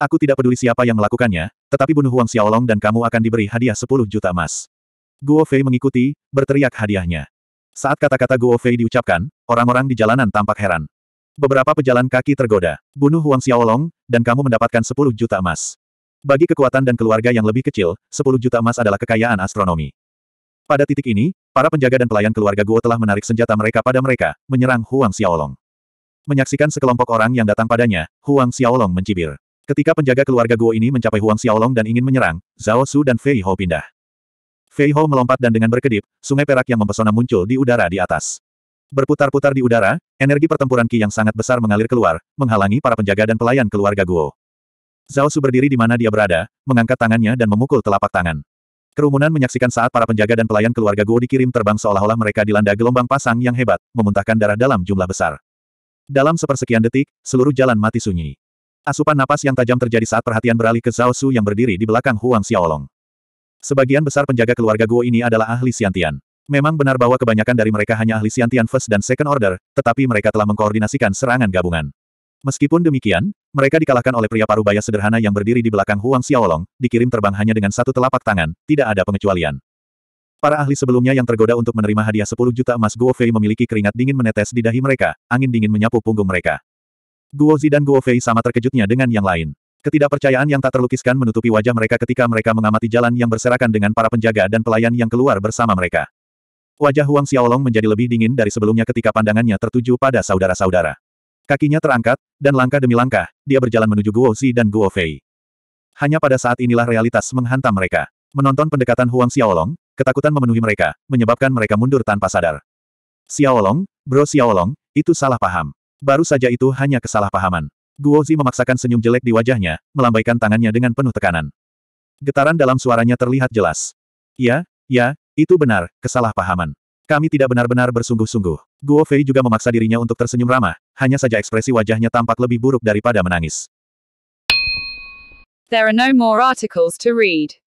Aku tidak peduli siapa yang melakukannya, tetapi bunuh Huang Xiaolong dan kamu akan diberi hadiah 10 juta emas. Guo Fei mengikuti, berteriak hadiahnya. Saat kata-kata Guo Fei diucapkan, orang-orang di jalanan tampak heran. Beberapa pejalan kaki tergoda. Bunuh Huang Xiaolong, dan kamu mendapatkan 10 juta emas. Bagi kekuatan dan keluarga yang lebih kecil, 10 juta emas adalah kekayaan astronomi. Pada titik ini, para penjaga dan pelayan keluarga Guo telah menarik senjata mereka pada mereka, menyerang Huang Xiaolong. Menyaksikan sekelompok orang yang datang padanya, Huang Xiaolong mencibir. Ketika penjaga keluarga Guo ini mencapai Huang Xiaolong dan ingin menyerang, Zhao Su dan Fei Ho pindah. Fei Ho melompat dan dengan berkedip, sungai perak yang mempesona muncul di udara di atas. Berputar-putar di udara, energi pertempuran Qi yang sangat besar mengalir keluar, menghalangi para penjaga dan pelayan keluarga Guo. Zhao Su berdiri di mana dia berada, mengangkat tangannya dan memukul telapak tangan. Kerumunan menyaksikan saat para penjaga dan pelayan keluarga Guo dikirim terbang seolah-olah mereka dilanda gelombang pasang yang hebat, memuntahkan darah dalam jumlah besar. Dalam sepersekian detik, seluruh jalan mati sunyi. Asupan napas yang tajam terjadi saat perhatian beralih ke Zhao Su yang berdiri di belakang Huang Xiaolong. Sebagian besar penjaga keluarga Guo ini adalah ahli siantian. Memang benar bahwa kebanyakan dari mereka hanya ahli siantian First dan Second Order, tetapi mereka telah mengkoordinasikan serangan gabungan. Meskipun demikian, mereka dikalahkan oleh pria parubaya sederhana yang berdiri di belakang Huang Xiaolong, dikirim terbang hanya dengan satu telapak tangan, tidak ada pengecualian. Para ahli sebelumnya yang tergoda untuk menerima hadiah 10 juta emas Guo Fei memiliki keringat dingin menetes di dahi mereka, angin dingin menyapu punggung mereka. Guo Zi dan Guo Fei sama terkejutnya dengan yang lain. Ketidakpercayaan yang tak terlukiskan menutupi wajah mereka ketika mereka mengamati jalan yang berserakan dengan para penjaga dan pelayan yang keluar bersama mereka. Wajah Huang Xiaolong menjadi lebih dingin dari sebelumnya ketika pandangannya tertuju pada saudara-saudara. Kakinya terangkat, dan langkah demi langkah, dia berjalan menuju Guo Zi dan Guo Fei. Hanya pada saat inilah realitas menghantam mereka. Menonton pendekatan Huang Xiaolong, ketakutan memenuhi mereka, menyebabkan mereka mundur tanpa sadar. Xiaolong, bro Xiaolong, itu salah paham. Baru saja itu hanya kesalahpahaman. Guozi memaksakan senyum jelek di wajahnya, melambaikan tangannya dengan penuh tekanan. Getaran dalam suaranya terlihat jelas. Ya, ya, itu benar, kesalahpahaman. Kami tidak benar-benar bersungguh-sungguh. Guo Fei juga memaksa dirinya untuk tersenyum ramah, hanya saja ekspresi wajahnya tampak lebih buruk daripada menangis. There are no more articles to read.